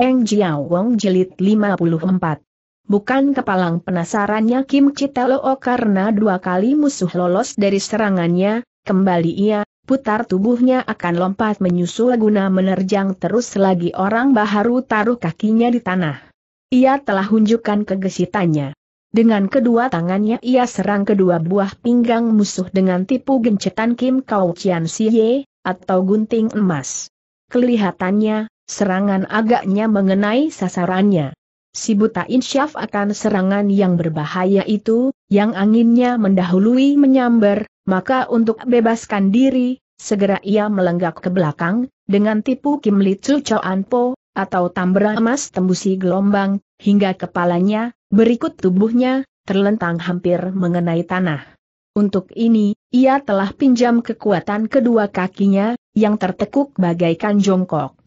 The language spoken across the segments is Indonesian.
Eng Jiao Wong Jilid 54. Bukan kepalang penasarannya Kim Chiteloo karena dua kali musuh lolos dari serangannya, kembali ia, putar tubuhnya akan lompat menyusul guna menerjang terus lagi orang baharu taruh kakinya di tanah. Ia telah hunjukkan kegesitannya. Dengan kedua tangannya ia serang kedua buah pinggang musuh dengan tipu gencetan Kim Kau Chian Ye atau gunting emas. Kelihatannya, Serangan agaknya mengenai sasarannya. Si buta insyaf akan serangan yang berbahaya itu, yang anginnya mendahului menyambar, maka untuk bebaskan diri, segera ia melenggak ke belakang, dengan tipu Kim Li Choan Po, atau tambra emas tembusi gelombang, hingga kepalanya, berikut tubuhnya, terlentang hampir mengenai tanah. Untuk ini, ia telah pinjam kekuatan kedua kakinya, yang tertekuk bagaikan jongkok.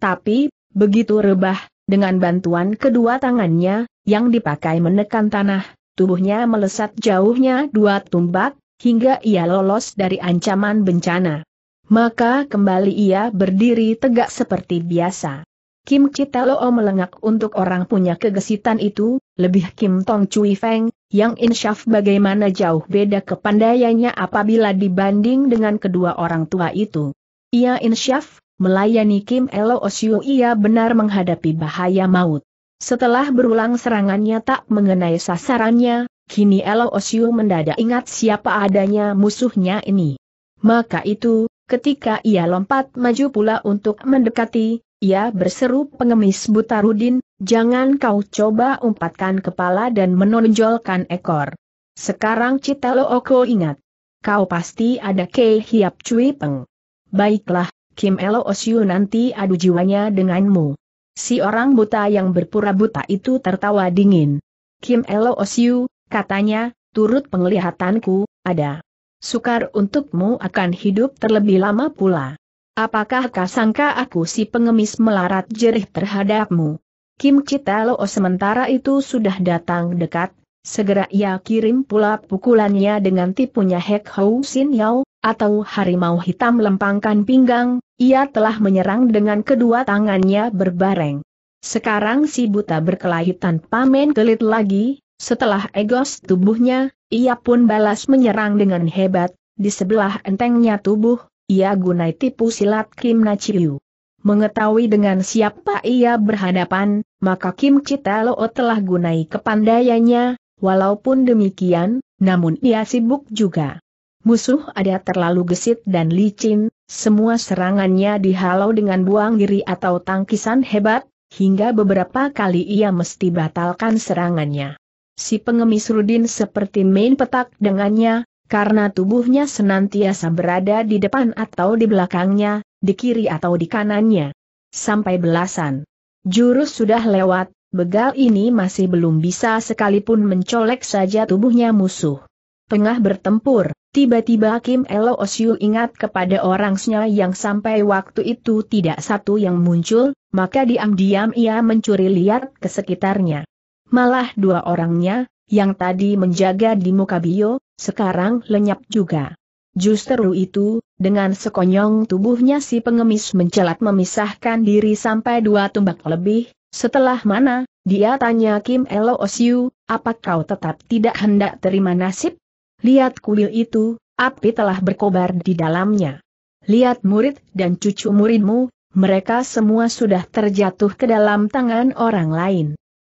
Tapi, begitu rebah, dengan bantuan kedua tangannya, yang dipakai menekan tanah, tubuhnya melesat jauhnya dua tumbak, hingga ia lolos dari ancaman bencana. Maka kembali ia berdiri tegak seperti biasa. Kim Chiteloo melengak untuk orang punya kegesitan itu, lebih Kim Tong Cui Feng, yang insyaf bagaimana jauh beda kepandaiannya apabila dibanding dengan kedua orang tua itu. Ia insyaf, melayani Kim Elo Osiu ia benar menghadapi bahaya maut. Setelah berulang serangannya tak mengenai sasarannya, kini Elo Osiu mendadak ingat siapa adanya musuhnya ini. Maka itu, ketika ia lompat maju pula untuk mendekati, ia berseru pengemis Butarudin, jangan kau coba umpatkan kepala dan menonjolkan ekor. Sekarang Citalo Oko ingat. Kau pasti ada Kei Hiap Cui Peng. Baiklah, Kim Elo Osyu nanti adu jiwanya denganmu. Si orang buta yang berpura buta itu tertawa dingin. Kim Elo Osyu, katanya, turut penglihatanku, ada. Sukar untukmu akan hidup terlebih lama pula. Apakah kasangka aku si pengemis melarat jerih terhadapmu? Kim Citalo sementara itu sudah datang dekat, Segera ia kirim pula pukulannya dengan tipunya Hek Hou Sin Yao, atau harimau hitam lempangkan pinggang, ia telah menyerang dengan kedua tangannya berbareng. Sekarang si buta berkelahi tanpa main gelit lagi, setelah egos tubuhnya, ia pun balas menyerang dengan hebat, di sebelah entengnya tubuh, ia gunai tipu silat Kim Naciu. Mengetahui dengan siapa ia berhadapan, maka Kim Chitalo telah gunai kepandaiannya, walaupun demikian, namun ia sibuk juga. Musuh ada terlalu gesit dan licin, semua serangannya dihalau dengan buang diri atau tangkisan hebat, hingga beberapa kali ia mesti batalkan serangannya. Si pengemis Rudin seperti main petak dengannya, karena tubuhnya senantiasa berada di depan atau di belakangnya, di kiri atau di kanannya. Sampai belasan. Jurus sudah lewat, begal ini masih belum bisa sekalipun mencolek saja tubuhnya musuh. Tengah bertempur, Tiba-tiba Kim Elo Osyu ingat kepada orangnya yang sampai waktu itu tidak satu yang muncul, maka diam-diam ia mencuri lihat ke sekitarnya. Malah dua orangnya, yang tadi menjaga di muka bio, sekarang lenyap juga. Justru itu, dengan sekonyong tubuhnya si pengemis mencelat memisahkan diri sampai dua tumbak lebih, setelah mana, dia tanya Kim Elo Osyu, apa kau tetap tidak hendak terima nasib? Lihat kuil itu, api telah berkobar di dalamnya. Lihat murid dan cucu muridmu, mereka semua sudah terjatuh ke dalam tangan orang lain.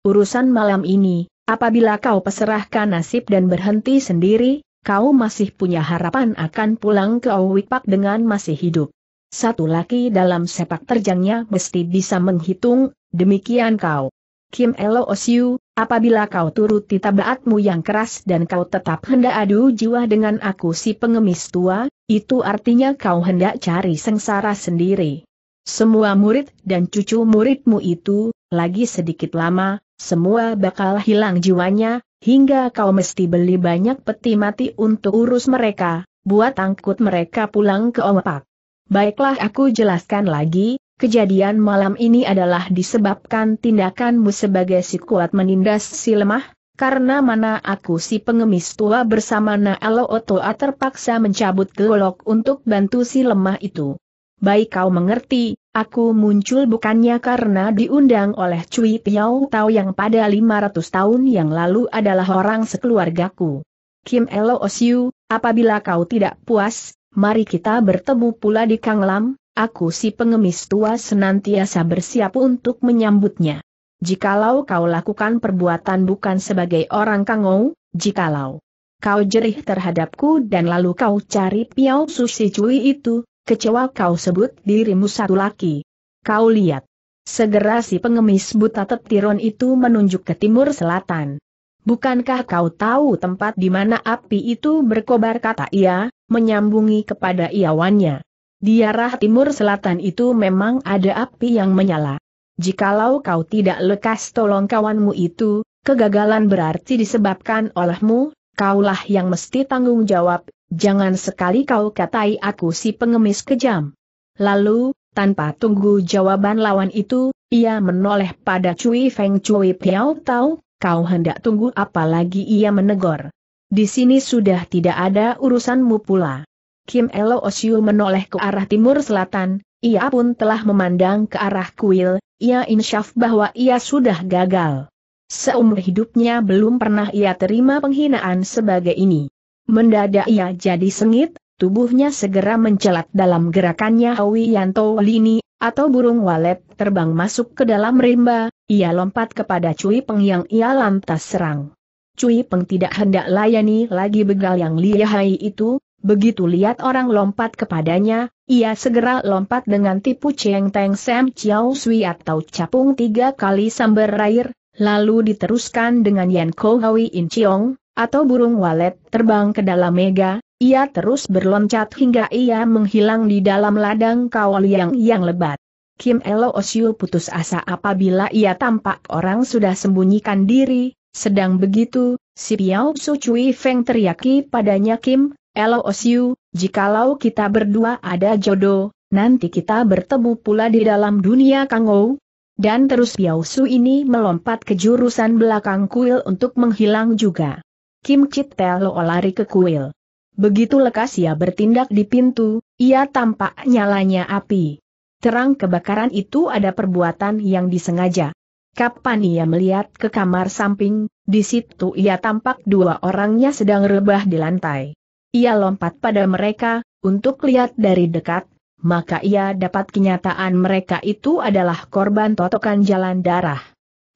Urusan malam ini, apabila kau peserahkan nasib dan berhenti sendiri, kau masih punya harapan akan pulang ke Owipak dengan masih hidup. Satu laki dalam sepak terjangnya mesti bisa menghitung, demikian kau. Kim Elo Osiu, Apabila kau turuti tabaatmu yang keras dan kau tetap hendak adu jiwa dengan aku si pengemis tua, itu artinya kau hendak cari sengsara sendiri. Semua murid dan cucu muridmu itu, lagi sedikit lama, semua bakal hilang jiwanya, hingga kau mesti beli banyak peti mati untuk urus mereka, buat angkut mereka pulang ke opak. Baiklah aku jelaskan lagi, Kejadian malam ini adalah disebabkan tindakanmu sebagai si kuat menindas si lemah, karena mana aku si pengemis tua bersama Naelo Otoa terpaksa mencabut golok untuk bantu si lemah itu. Baik kau mengerti, aku muncul bukannya karena diundang oleh Cui Tiao Tao yang pada 500 tahun yang lalu adalah orang sekeluargaku. Kim Elo Osiu, apabila kau tidak puas, mari kita bertemu pula di Kanglam, aku si pengemis tua senantiasa bersiap untuk menyambutnya. Jikalau kau lakukan perbuatan bukan sebagai orang kangou, jikalau kau jerih terhadapku dan lalu kau cari piau susi cuy itu, kecewa kau sebut dirimu satu laki. Kau lihat. Segera si pengemis buta tetiron itu menunjuk ke timur selatan. Bukankah kau tahu tempat di mana api itu berkobar kata ia, menyambungi kepada iawannya. Di arah timur selatan itu memang ada api yang menyala. Jikalau kau tidak lekas tolong kawanmu itu, kegagalan berarti disebabkan olehmu, kaulah yang mesti tanggung jawab, jangan sekali kau katai aku si pengemis kejam. Lalu, tanpa tunggu jawaban lawan itu, ia menoleh pada Cui Feng Cui Piao Tau, kau hendak tunggu apalagi ia menegur. Di sini sudah tidak ada urusanmu pula. Kim Elo Osyu menoleh ke arah timur selatan, ia pun telah memandang ke arah kuil, ia insyaf bahwa ia sudah gagal. Seumur hidupnya belum pernah ia terima penghinaan sebagai ini. Mendadak ia jadi sengit, tubuhnya segera mencelat dalam gerakannya Hawi Yanto Lini, atau burung walet terbang masuk ke dalam rimba, ia lompat kepada Cui Peng yang ia lantas serang. Cui Peng tidak hendak layani lagi begal yang lihai itu, Begitu lihat orang lompat kepadanya, ia segera lompat dengan tipu Cheng Teng Sam Chiao Sui atau capung tiga kali sambar air, lalu diteruskan dengan Yan Kou Hui In Chiong, atau burung walet terbang ke dalam mega, ia terus berloncat hingga ia menghilang di dalam ladang kawal yang yang lebat. Kim Elo Osio putus asa apabila ia tampak orang sudah sembunyikan diri, sedang begitu, si Piao Su Cui Feng teriaki padanya Kim, Elo Osiu, jikalau kita berdua ada jodoh, nanti kita bertemu pula di dalam dunia Kangou. Dan terus Biao Su ini melompat ke jurusan belakang kuil untuk menghilang juga. Kim Chit Telo lari ke kuil. Begitu lekas ia bertindak di pintu, ia tampak nyalanya api. Terang kebakaran itu ada perbuatan yang disengaja. Kapan ia melihat ke kamar samping, di situ ia tampak dua orangnya sedang rebah di lantai. Ia lompat pada mereka, untuk lihat dari dekat, maka ia dapat kenyataan mereka itu adalah korban totokan jalan darah.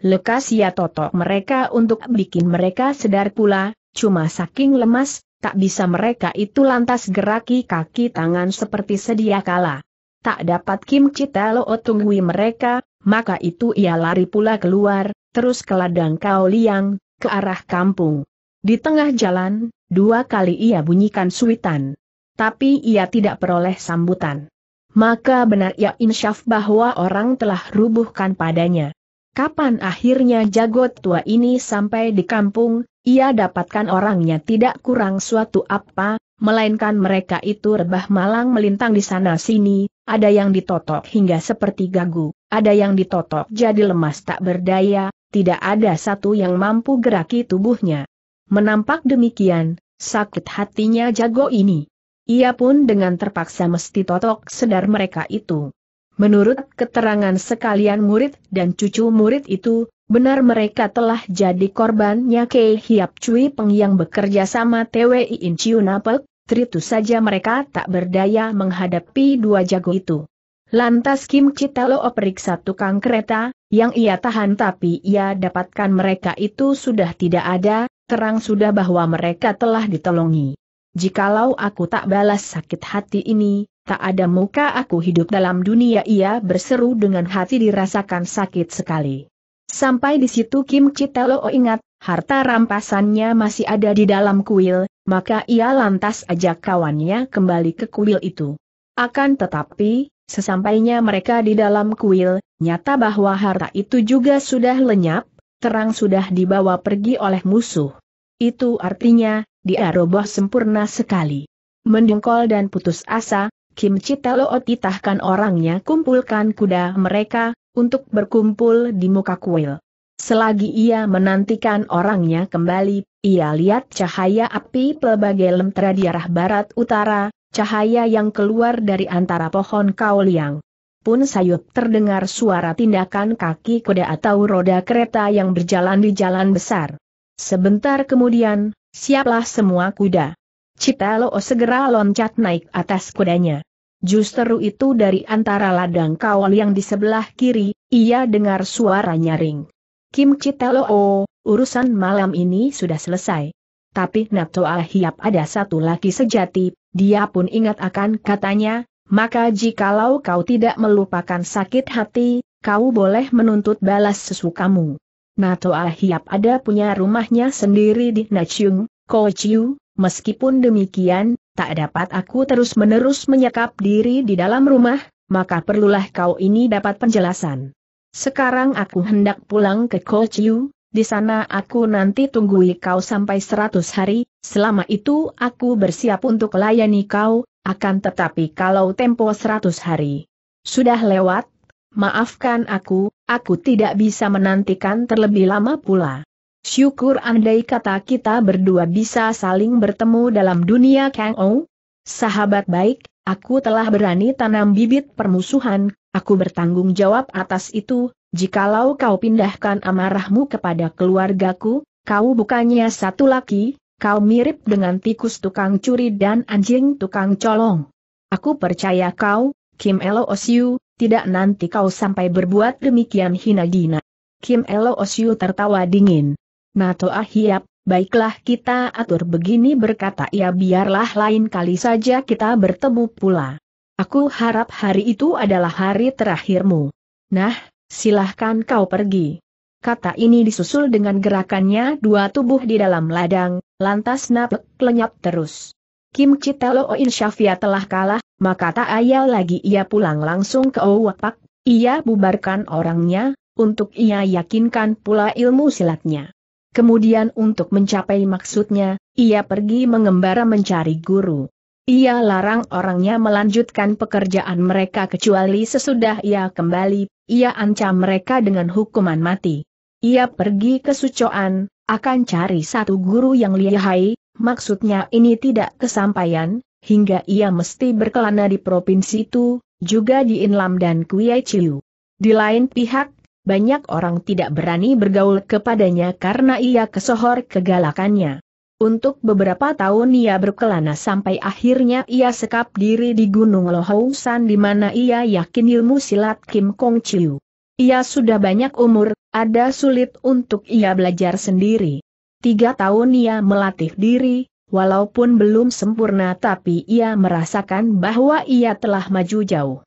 Lekas ia totok mereka untuk bikin mereka sedar pula, cuma saking lemas, tak bisa mereka itu lantas geraki kaki tangan seperti sedia kala. Tak dapat Kim Cita tunggui mereka, maka itu ia lari pula keluar, terus ke ladang Kau Liang, ke arah kampung. Di tengah jalan, Dua kali ia bunyikan suitan. Tapi ia tidak peroleh sambutan. Maka benar ia insyaf bahwa orang telah rubuhkan padanya. Kapan akhirnya jagot tua ini sampai di kampung, ia dapatkan orangnya tidak kurang suatu apa, melainkan mereka itu rebah malang melintang di sana-sini, ada yang ditotok hingga seperti gagu, ada yang ditotok jadi lemas tak berdaya, tidak ada satu yang mampu geraki tubuhnya. Menampak demikian, Sakit hatinya jago ini. Ia pun dengan terpaksa mesti totok sedar mereka itu. Menurut keterangan sekalian murid dan cucu murid itu, benar mereka telah jadi korbannya Kei Hiap Cui Peng yang bekerja sama TWI In Napek, teritu saja mereka tak berdaya menghadapi dua jago itu. Lantas Kim Chitalo periksa tukang kereta, yang ia tahan tapi ia dapatkan mereka itu sudah tidak ada, terang sudah bahwa mereka telah ditolongi. Jikalau aku tak balas sakit hati ini, tak ada muka aku hidup dalam dunia ia berseru dengan hati dirasakan sakit sekali. Sampai di situ Kim Chitelo ingat, harta rampasannya masih ada di dalam kuil, maka ia lantas ajak kawannya kembali ke kuil itu. Akan tetapi, sesampainya mereka di dalam kuil, nyata bahwa harta itu juga sudah lenyap, terang sudah dibawa pergi oleh musuh. Itu artinya, dia roboh sempurna sekali. Mendungkol dan putus asa, Kim Chitalo titahkan orangnya kumpulkan kuda mereka, untuk berkumpul di muka kuil. Selagi ia menantikan orangnya kembali, ia lihat cahaya api pelbagai lentera di arah barat utara, cahaya yang keluar dari antara pohon kauliang pun sayup terdengar suara tindakan kaki kuda atau roda kereta yang berjalan di jalan besar. Sebentar kemudian, siaplah semua kuda. Citalo segera loncat naik atas kudanya. Justru itu dari antara ladang kawal yang di sebelah kiri, ia dengar suara nyaring. Kim Citalo, o oh, urusan malam ini sudah selesai. Tapi Nato Al ada satu laki sejati, dia pun ingat akan katanya, maka jikalau kau tidak melupakan sakit hati, kau boleh menuntut balas sesukamu. Nato Ahiap ada punya rumahnya sendiri di Nachung, Kochiu, meskipun demikian, tak dapat aku terus-menerus menyekap diri di dalam rumah, maka perlulah kau ini dapat penjelasan. Sekarang aku hendak pulang ke Kochiu, di sana aku nanti tunggui kau sampai seratus hari, selama itu aku bersiap untuk layani kau, akan tetapi kalau tempo 100 hari sudah lewat, maafkan aku, aku tidak bisa menantikan terlebih lama pula. Syukur andai kata kita berdua bisa saling bertemu dalam dunia Kang Ou. Sahabat baik, aku telah berani tanam bibit permusuhan, aku bertanggung jawab atas itu, jikalau kau pindahkan amarahmu kepada keluargaku, kau bukannya satu laki, kau mirip dengan tikus tukang curi dan anjing tukang colong. Aku percaya kau, Kim Elo Osiu, tidak nanti kau sampai berbuat demikian hina dina. Kim Elo Osiu tertawa dingin. Nato Ahiap, baiklah kita atur begini berkata ia biarlah lain kali saja kita bertemu pula. Aku harap hari itu adalah hari terakhirmu. Nah, silahkan kau pergi. Kata ini disusul dengan gerakannya dua tubuh di dalam ladang, lantas napek lenyap terus. Kim Chitelo insya Shafia telah kalah, maka tak ayal lagi ia pulang langsung ke Owapak, ia bubarkan orangnya, untuk ia yakinkan pula ilmu silatnya. Kemudian untuk mencapai maksudnya, ia pergi mengembara mencari guru. Ia larang orangnya melanjutkan pekerjaan mereka kecuali sesudah ia kembali, ia ancam mereka dengan hukuman mati. Ia pergi ke Sucoan, akan cari satu guru yang lihai, maksudnya ini tidak kesampaian, hingga ia mesti berkelana di provinsi itu, juga di Inlam dan Kuyai Chiu. Di lain pihak, banyak orang tidak berani bergaul kepadanya karena ia kesohor kegalakannya. Untuk beberapa tahun ia berkelana sampai akhirnya ia sekap diri di Gunung Lohousan di mana ia yakin ilmu silat Kim Kong Chiu. Ia sudah banyak umur, ada sulit untuk ia belajar sendiri. Tiga tahun ia melatih diri, walaupun belum sempurna tapi ia merasakan bahwa ia telah maju jauh.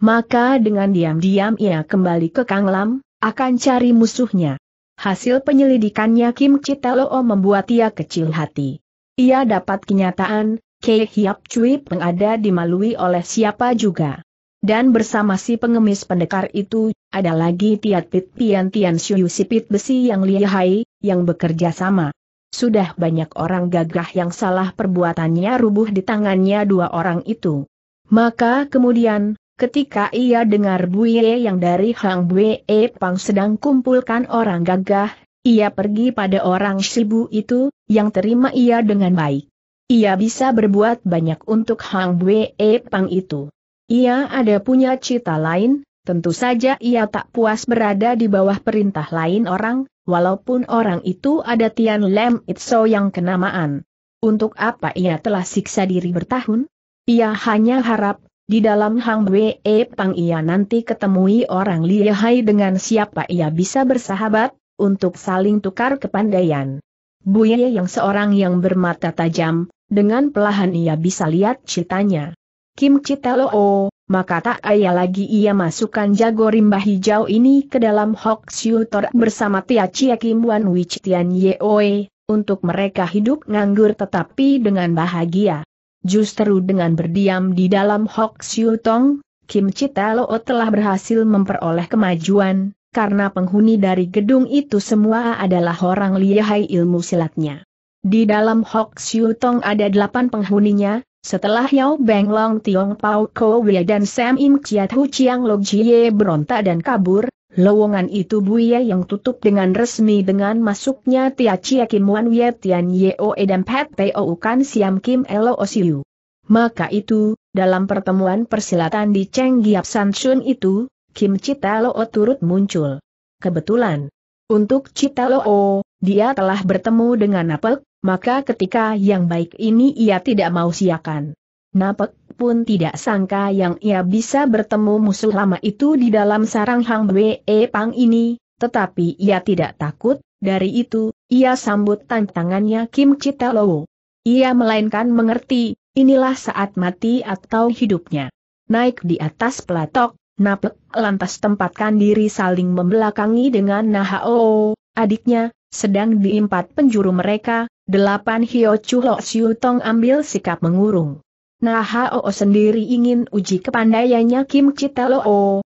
Maka dengan diam-diam ia kembali ke Kang Lam, akan cari musuhnya. Hasil penyelidikannya Kim Chitalo membuat ia kecil hati. Ia dapat kenyataan, Kei Hiap Cui pengada dimalui oleh siapa juga. Dan bersama si pengemis pendekar itu, ada lagi Tiat Pit Pian Tian Siu Sipit Besi yang lihai, yang bekerja sama. Sudah banyak orang gagah yang salah perbuatannya rubuh di tangannya dua orang itu. Maka kemudian, ketika ia dengar Buye yang dari Hang Buye Pang sedang kumpulkan orang gagah, ia pergi pada orang Shibu itu, yang terima ia dengan baik. Ia bisa berbuat banyak untuk Hang Buye Pang itu. Ia ada punya cita lain, tentu saja ia tak puas berada di bawah perintah lain orang, walaupun orang itu ada Tian Lem Itso yang kenamaan. Untuk apa ia telah siksa diri bertahun? Ia hanya harap, di dalam Hang Wei Pang ia nanti ketemui orang lihai dengan siapa ia bisa bersahabat, untuk saling tukar kepandaian. Buye yang seorang yang bermata tajam, dengan pelahan ia bisa lihat citanya. Kim Chitaloo, oh, maka tak ayah lagi ia masukkan jago rimba hijau ini ke dalam Hok Siu Tor bersama Tia Chia Kim Wan Wich Tian Yeoe, untuk mereka hidup nganggur tetapi dengan bahagia. Justru dengan berdiam di dalam Hok Siu Tong, Kim Chitaloo telah berhasil memperoleh kemajuan, karena penghuni dari gedung itu semua adalah orang lihai ilmu silatnya. Di dalam Hok Siu Tong ada delapan penghuninya, setelah Yao Beng Long Tiong Pao Ko Wei dan Sam Im Chiat Hu Chiang Log Jie berontak dan kabur, lowongan itu buaya yang tutup dengan resmi dengan masuknya Tia Chia Kim Wan Wei Tian Yeo e, dan Pat Peo Kan Siam Kim Elo Osiu. Maka itu, dalam pertemuan persilatan di Cheng Giap San Chun itu, Kim Lo O turut muncul. Kebetulan. Untuk Lo O, dia telah bertemu dengan Apek, maka ketika yang baik ini ia tidak mau siakan. Napek pun tidak sangka yang ia bisa bertemu musuh lama itu di dalam sarang Hang Bwe Pang ini, tetapi ia tidak takut, dari itu, ia sambut tantangannya Kim Lowo. Ia melainkan mengerti, inilah saat mati atau hidupnya. Naik di atas pelatok, Napek lantas tempatkan diri saling membelakangi dengan Nahao, adiknya, sedang di empat penjuru mereka, delapan Hio Chu Lo Siu Tong ambil sikap mengurung. Nah Hao sendiri ingin uji kepandaiannya Kim Chita Lo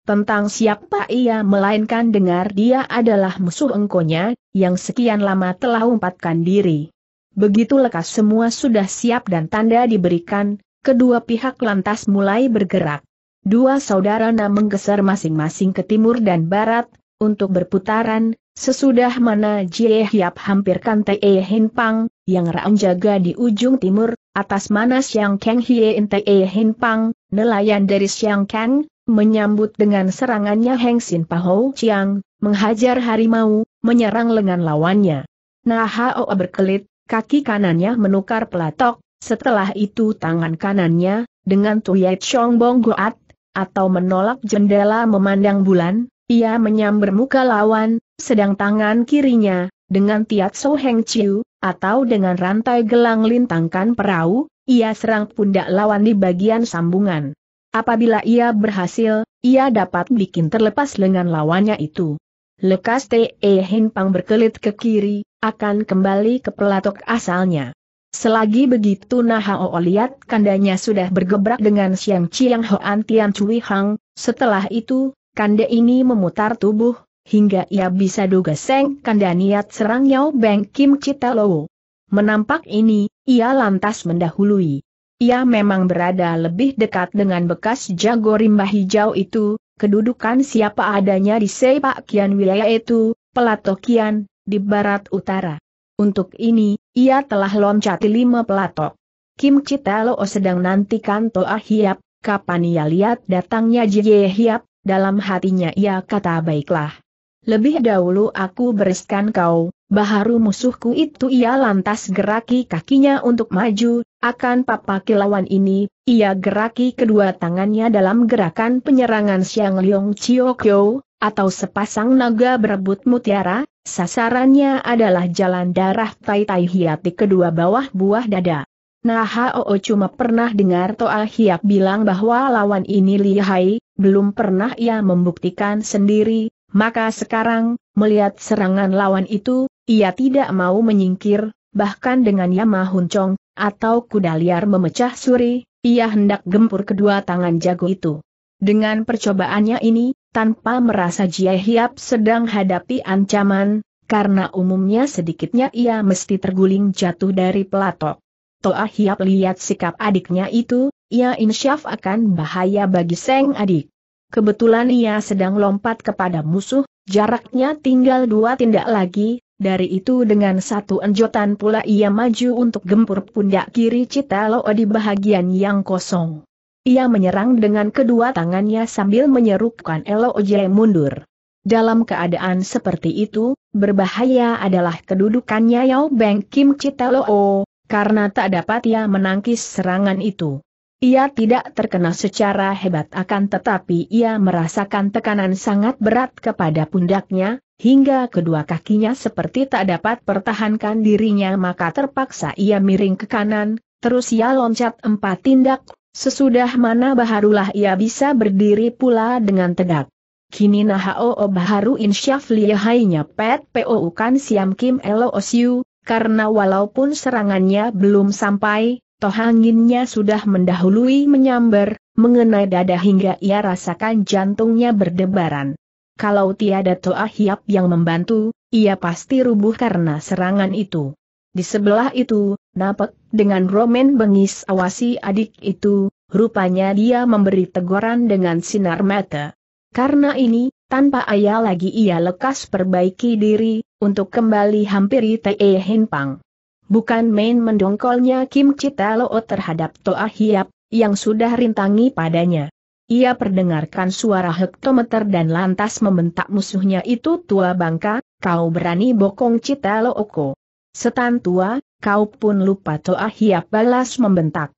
tentang siapa ia melainkan dengar dia adalah musuh engkonya, yang sekian lama telah umpatkan diri. Begitu lekas semua sudah siap dan tanda diberikan, kedua pihak lantas mulai bergerak. Dua saudara na menggeser masing-masing ke timur dan barat, untuk berputaran, Sesudah mana Jie Hiap hampirkan Tee Hin Pang, yang Raung jaga di ujung timur, atas mana Siang Kang Hie In Tee Hin Pang, nelayan dari Siang Kang, menyambut dengan serangannya Heng Sin Pahou Chiang, menghajar harimau, menyerang lengan lawannya. Nah Hao berkelit, kaki kanannya menukar pelatok, setelah itu tangan kanannya, dengan Tuyet Chong Bong Goat, atau menolak jendela memandang bulan, ia menyambar muka lawan, sedang tangan kirinya, dengan Tiat So Heng Chiu, atau dengan rantai gelang lintangkan perahu, ia serang pundak lawan di bagian sambungan. Apabila ia berhasil, ia dapat bikin terlepas lengan lawannya itu. Lekas Te e Hin Pang berkelit ke kiri, akan kembali ke pelatok asalnya. Selagi begitu Nahao lihat kandanya sudah bergebrak dengan Siang Chiang Hoan Tian Cui Hang, setelah itu, kanda ini memutar tubuh, hingga ia bisa duga Seng Kanda niat serang Yao Beng Kim Chitalowo. Menampak ini, ia lantas mendahului. Ia memang berada lebih dekat dengan bekas jago rimba hijau itu, kedudukan siapa adanya di sepak kian wilayah itu, pelatokian, di barat utara. Untuk ini, ia telah loncati lima pelatok. Kim Chitalo sedang nantikan Toa Hiap, kapan ia lihat datangnya Jie Hiap, dalam hatinya ia kata baiklah. Lebih dahulu aku bereskan kau, baharu musuhku itu ia lantas geraki kakinya untuk maju, akan papa lawan ini, ia geraki kedua tangannya dalam gerakan penyerangan Siang Leong Chio Kyo, atau sepasang naga berebut mutiara, sasarannya adalah jalan darah Tai Tai Hiat di kedua bawah buah dada. Nah Hao cuma pernah dengar Toa Hiap bilang bahwa lawan ini lihai, belum pernah ia membuktikan sendiri, maka sekarang, melihat serangan lawan itu, ia tidak mau menyingkir, bahkan dengan Yama Huncong, atau kuda liar memecah suri, ia hendak gempur kedua tangan jago itu. Dengan percobaannya ini, tanpa merasa Jie Hiap sedang hadapi ancaman, karena umumnya sedikitnya ia mesti terguling jatuh dari pelatok. Toa Hiap lihat sikap adiknya itu, ia insyaf akan bahaya bagi Seng adik. Kebetulan ia sedang lompat kepada musuh, jaraknya tinggal dua tindak lagi, dari itu dengan satu enjotan pula ia maju untuk gempur pundak kiri Citalo di bahagian yang kosong. Ia menyerang dengan kedua tangannya sambil menyerukan Elo Oje mundur. Dalam keadaan seperti itu, berbahaya adalah kedudukannya Yao Beng Kim Citalo, karena tak dapat ia menangkis serangan itu. Ia tidak terkena secara hebat akan tetapi ia merasakan tekanan sangat berat kepada pundaknya, hingga kedua kakinya seperti tak dapat pertahankan dirinya maka terpaksa ia miring ke kanan, terus ia loncat empat tindak, sesudah mana baharulah ia bisa berdiri pula dengan tegak. Kini Nahao baharu insyaf lihainya pet pou kan siam kim elo osyu, karena walaupun serangannya belum sampai, toh anginnya sudah mendahului menyambar, mengenai dada hingga ia rasakan jantungnya berdebaran. Kalau tiada Toa Hiap yang membantu, ia pasti rubuh karena serangan itu. Di sebelah itu, Napek, dengan Roman bengis awasi adik itu, rupanya dia memberi teguran dengan sinar mata. Karena ini, tanpa ayah lagi ia lekas perbaiki diri, untuk kembali hampiri Tee Hinpang. Bukan main mendongkolnya Kim Loo terhadap Toa Hiap, yang sudah rintangi padanya. Ia perdengarkan suara hektometer dan lantas membentak musuhnya itu tua bangka, kau berani bokong cita looko. Setan tua, kau pun lupa toa hiap balas membentak.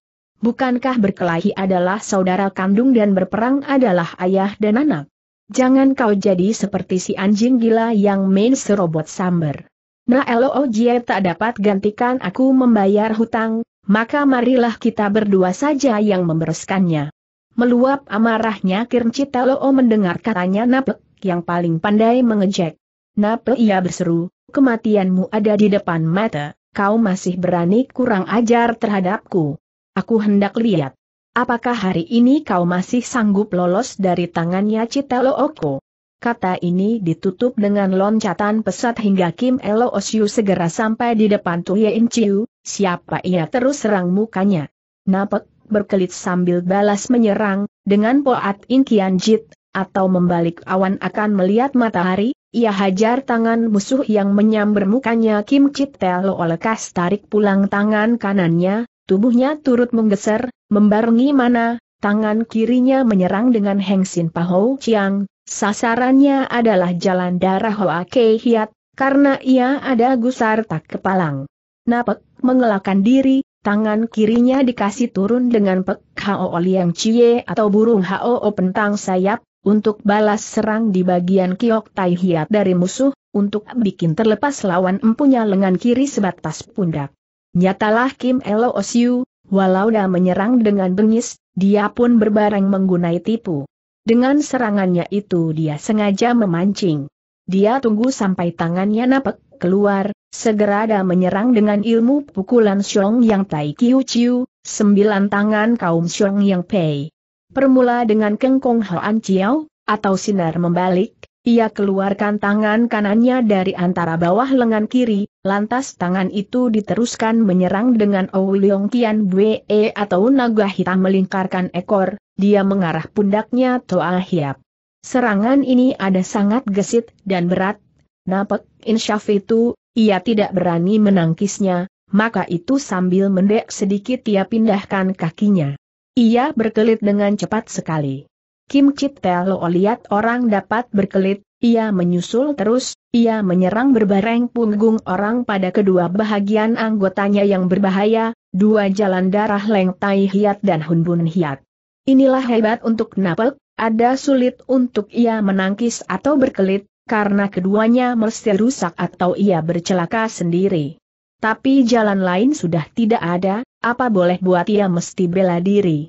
Bukankah berkelahi adalah saudara kandung dan berperang adalah ayah dan anak? Jangan kau jadi seperti si anjing gila yang main serobot sambar. Nah jie tak dapat gantikan aku membayar hutang, maka marilah kita berdua saja yang membereskannya. Meluap amarahnya Kirncita Loo mendengar katanya Nape, yang paling pandai mengejek. Nape ia berseru, kematianmu ada di depan mata, kau masih berani kurang ajar terhadapku. Aku hendak lihat. Apakah hari ini kau masih sanggup lolos dari tangannya Cita Oko? Kata ini ditutup dengan loncatan pesat hingga Kim Elo Osiu segera sampai di depan Tuye In Chiu, siapa ia terus serang mukanya. Napek, berkelit sambil balas menyerang, dengan Poat In Kian Jit, atau membalik awan akan melihat matahari, ia hajar tangan musuh yang menyambar mukanya Kim Chit Telo olekas tarik pulang tangan kanannya, tubuhnya turut menggeser, membarungi mana, tangan kirinya menyerang dengan Heng Sin Pahou Chiang, Sasarannya adalah jalan darah Hoa Kei Hiat, karena ia ada gusar tak kepalang. Napek mengelakkan diri, tangan kirinya dikasih turun dengan pek Hao Liang Chie atau burung Hao Pentang Sayap, untuk balas serang di bagian Kiok Tai Hiat dari musuh, untuk bikin terlepas lawan empunya lengan kiri sebatas pundak. Nyatalah Kim Elo Osiu, walau dah menyerang dengan bengis, dia pun berbareng menggunai tipu dengan serangannya itu dia sengaja memancing. Dia tunggu sampai tangannya napek keluar, segera ada menyerang dengan ilmu pukulan Xiong Yang Tai Kiu Chiu, sembilan tangan kaum Xiong Yang Pei. Permula dengan Kengkong Hoan Chiao, atau sinar membalik, ia keluarkan tangan kanannya dari antara bawah lengan kiri, lantas tangan itu diteruskan menyerang dengan Ouyong Kian Bwe atau naga hitam melingkarkan ekor, dia mengarah pundaknya Toa Hiap. Serangan ini ada sangat gesit dan berat, Napek insyaf itu, ia tidak berani menangkisnya, maka itu sambil mendek sedikit ia pindahkan kakinya. Ia berkelit dengan cepat sekali. Kim Chit Telo lihat orang dapat berkelit, ia menyusul terus, ia menyerang berbareng punggung orang pada kedua bahagian anggotanya yang berbahaya, dua jalan darah Leng Tai Hiat dan Hun Bun Hiat. Inilah hebat untuk Napel, ada sulit untuk ia menangkis atau berkelit, karena keduanya mesti rusak atau ia bercelaka sendiri. Tapi jalan lain sudah tidak ada, apa boleh buat ia mesti bela diri.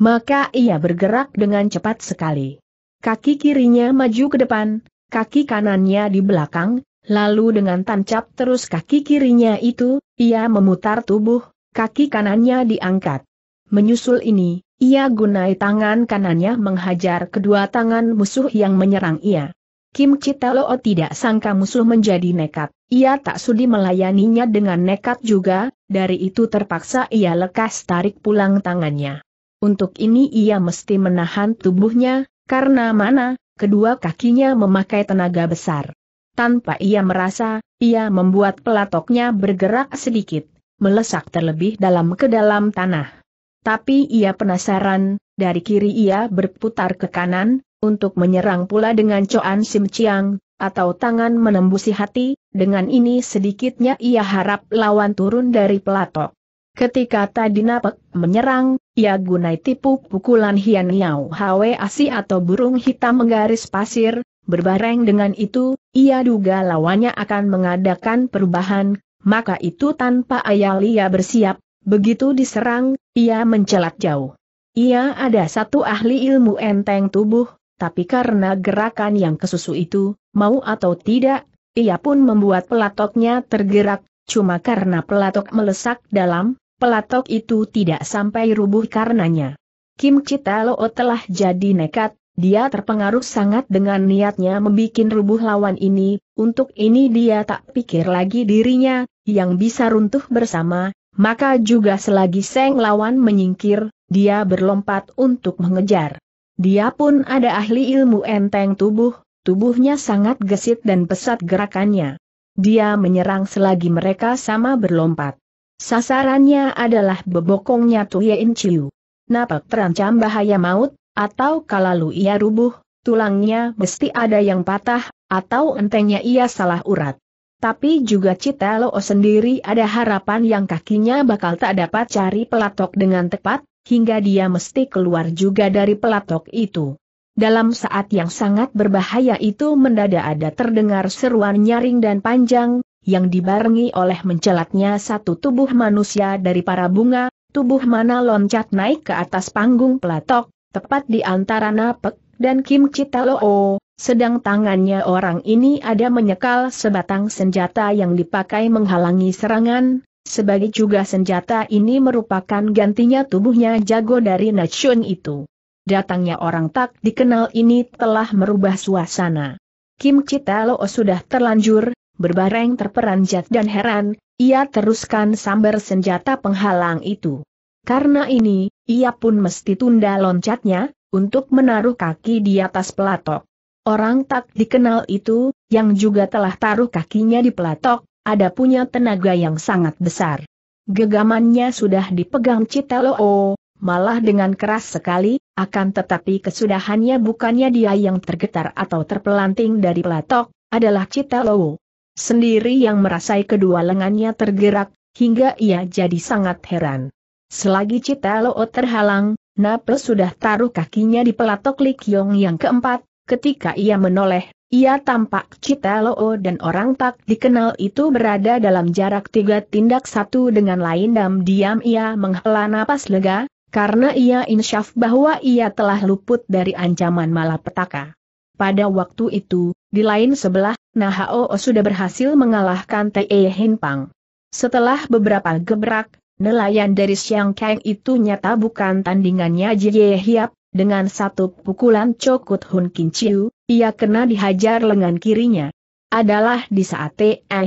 Maka ia bergerak dengan cepat sekali. Kaki kirinya maju ke depan, kaki kanannya di belakang, lalu dengan tancap terus kaki kirinya itu, ia memutar tubuh, kaki kanannya diangkat. Menyusul ini, ia gunai tangan kanannya menghajar kedua tangan musuh yang menyerang ia. Kim Citalo tidak sangka musuh menjadi nekat, ia tak sudi melayaninya dengan nekat juga, dari itu terpaksa ia lekas tarik pulang tangannya. Untuk ini ia mesti menahan tubuhnya, karena mana, kedua kakinya memakai tenaga besar. Tanpa ia merasa, ia membuat pelatoknya bergerak sedikit, melesak terlebih dalam ke dalam tanah. Tapi ia penasaran, dari kiri ia berputar ke kanan, untuk menyerang pula dengan Coan Sim atau tangan menembusi hati, dengan ini sedikitnya ia harap lawan turun dari pelatok. Ketika tadi Napek menyerang, ia gunai tipu pukulan Hian Yao Hwe Asi atau burung hitam menggaris pasir, berbareng dengan itu, ia duga lawannya akan mengadakan perubahan, maka itu tanpa ayal ia bersiap, begitu diserang, ia mencelat jauh. Ia ada satu ahli ilmu enteng tubuh, tapi karena gerakan yang kesusu itu, mau atau tidak, ia pun membuat pelatoknya tergerak, cuma karena pelatok melesak dalam, pelatok itu tidak sampai rubuh karenanya. Kim Chitalo telah jadi nekat, dia terpengaruh sangat dengan niatnya membuat rubuh lawan ini, untuk ini dia tak pikir lagi dirinya, yang bisa runtuh bersama, maka juga selagi Seng lawan menyingkir, dia berlompat untuk mengejar. Dia pun ada ahli ilmu enteng tubuh, tubuhnya sangat gesit dan pesat gerakannya. Dia menyerang selagi mereka sama berlompat. Sasarannya adalah bebokongnya Tuyein Chiu. Napa terancam bahaya maut, atau lu ia rubuh, tulangnya mesti ada yang patah, atau entengnya ia salah urat. Tapi juga Cita Lo sendiri ada harapan yang kakinya bakal tak dapat cari pelatok dengan tepat, hingga dia mesti keluar juga dari pelatok itu. Dalam saat yang sangat berbahaya itu mendadak ada terdengar seruan nyaring dan panjang, yang dibarengi oleh mencelatnya satu tubuh manusia dari para bunga, tubuh mana loncat naik ke atas panggung pelatok, tepat di antara Napek dan Kim Citaloo, sedang tangannya orang ini ada menyekal sebatang senjata yang dipakai menghalangi serangan, sebagai juga senjata ini merupakan gantinya tubuhnya jago dari Natsun itu. Datangnya orang tak dikenal ini telah merubah suasana. Kim Citaloo sudah terlanjur, berbareng terperanjat dan heran, ia teruskan sambar senjata penghalang itu. Karena ini, ia pun mesti tunda loncatnya, untuk menaruh kaki di atas pelatok. Orang tak dikenal itu, yang juga telah taruh kakinya di pelatok, ada punya tenaga yang sangat besar. Gegamannya sudah dipegang Citalo, malah dengan keras sekali, akan tetapi kesudahannya bukannya dia yang tergetar atau terpelanting dari pelatok, adalah Citalo sendiri yang merasai kedua lengannya tergerak, hingga ia jadi sangat heran. Selagi Cita Loo terhalang, Nape sudah taruh kakinya di pelatok Likyong yang keempat, ketika ia menoleh, ia tampak Cita Loo dan orang tak dikenal itu berada dalam jarak tiga tindak satu dengan lain dan diam ia menghela napas lega, karena ia insyaf bahwa ia telah luput dari ancaman malapetaka. Pada waktu itu, di lain sebelah Nah Hao sudah berhasil mengalahkan Hin Pang. Setelah beberapa gebrak, nelayan dari Siang Kang itu nyata bukan tandingannya Jie Hiap, dengan satu pukulan Cokut Hun Chiu, ia kena dihajar lengan kirinya. Adalah di saat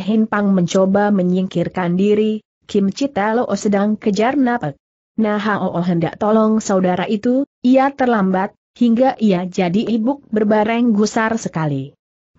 Hin Pang mencoba menyingkirkan diri, Kim Chita Loo sedang kejar napak. Nah Hao hendak tolong saudara itu, ia terlambat, hingga ia jadi ibuk berbareng gusar sekali.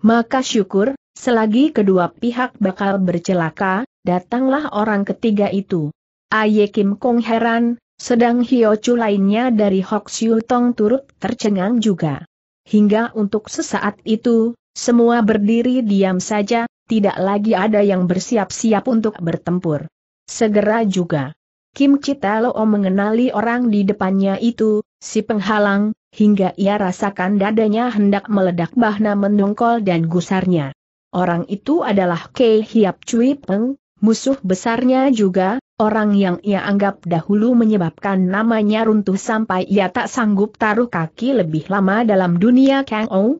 Maka syukur, selagi kedua pihak bakal bercelaka, datanglah orang ketiga itu. Aye Kim Kong heran, sedang Hio Chu lainnya dari Hok Siu Tong turut tercengang juga. Hingga untuk sesaat itu, semua berdiri diam saja, tidak lagi ada yang bersiap-siap untuk bertempur. Segera juga, Kim Chitalo mengenali orang di depannya itu, si penghalang, hingga ia rasakan dadanya hendak meledak bahna mendongkol dan gusarnya. Orang itu adalah Kei Hiap Cui Peng, musuh besarnya juga, orang yang ia anggap dahulu menyebabkan namanya runtuh sampai ia tak sanggup taruh kaki lebih lama dalam dunia Kang Ou.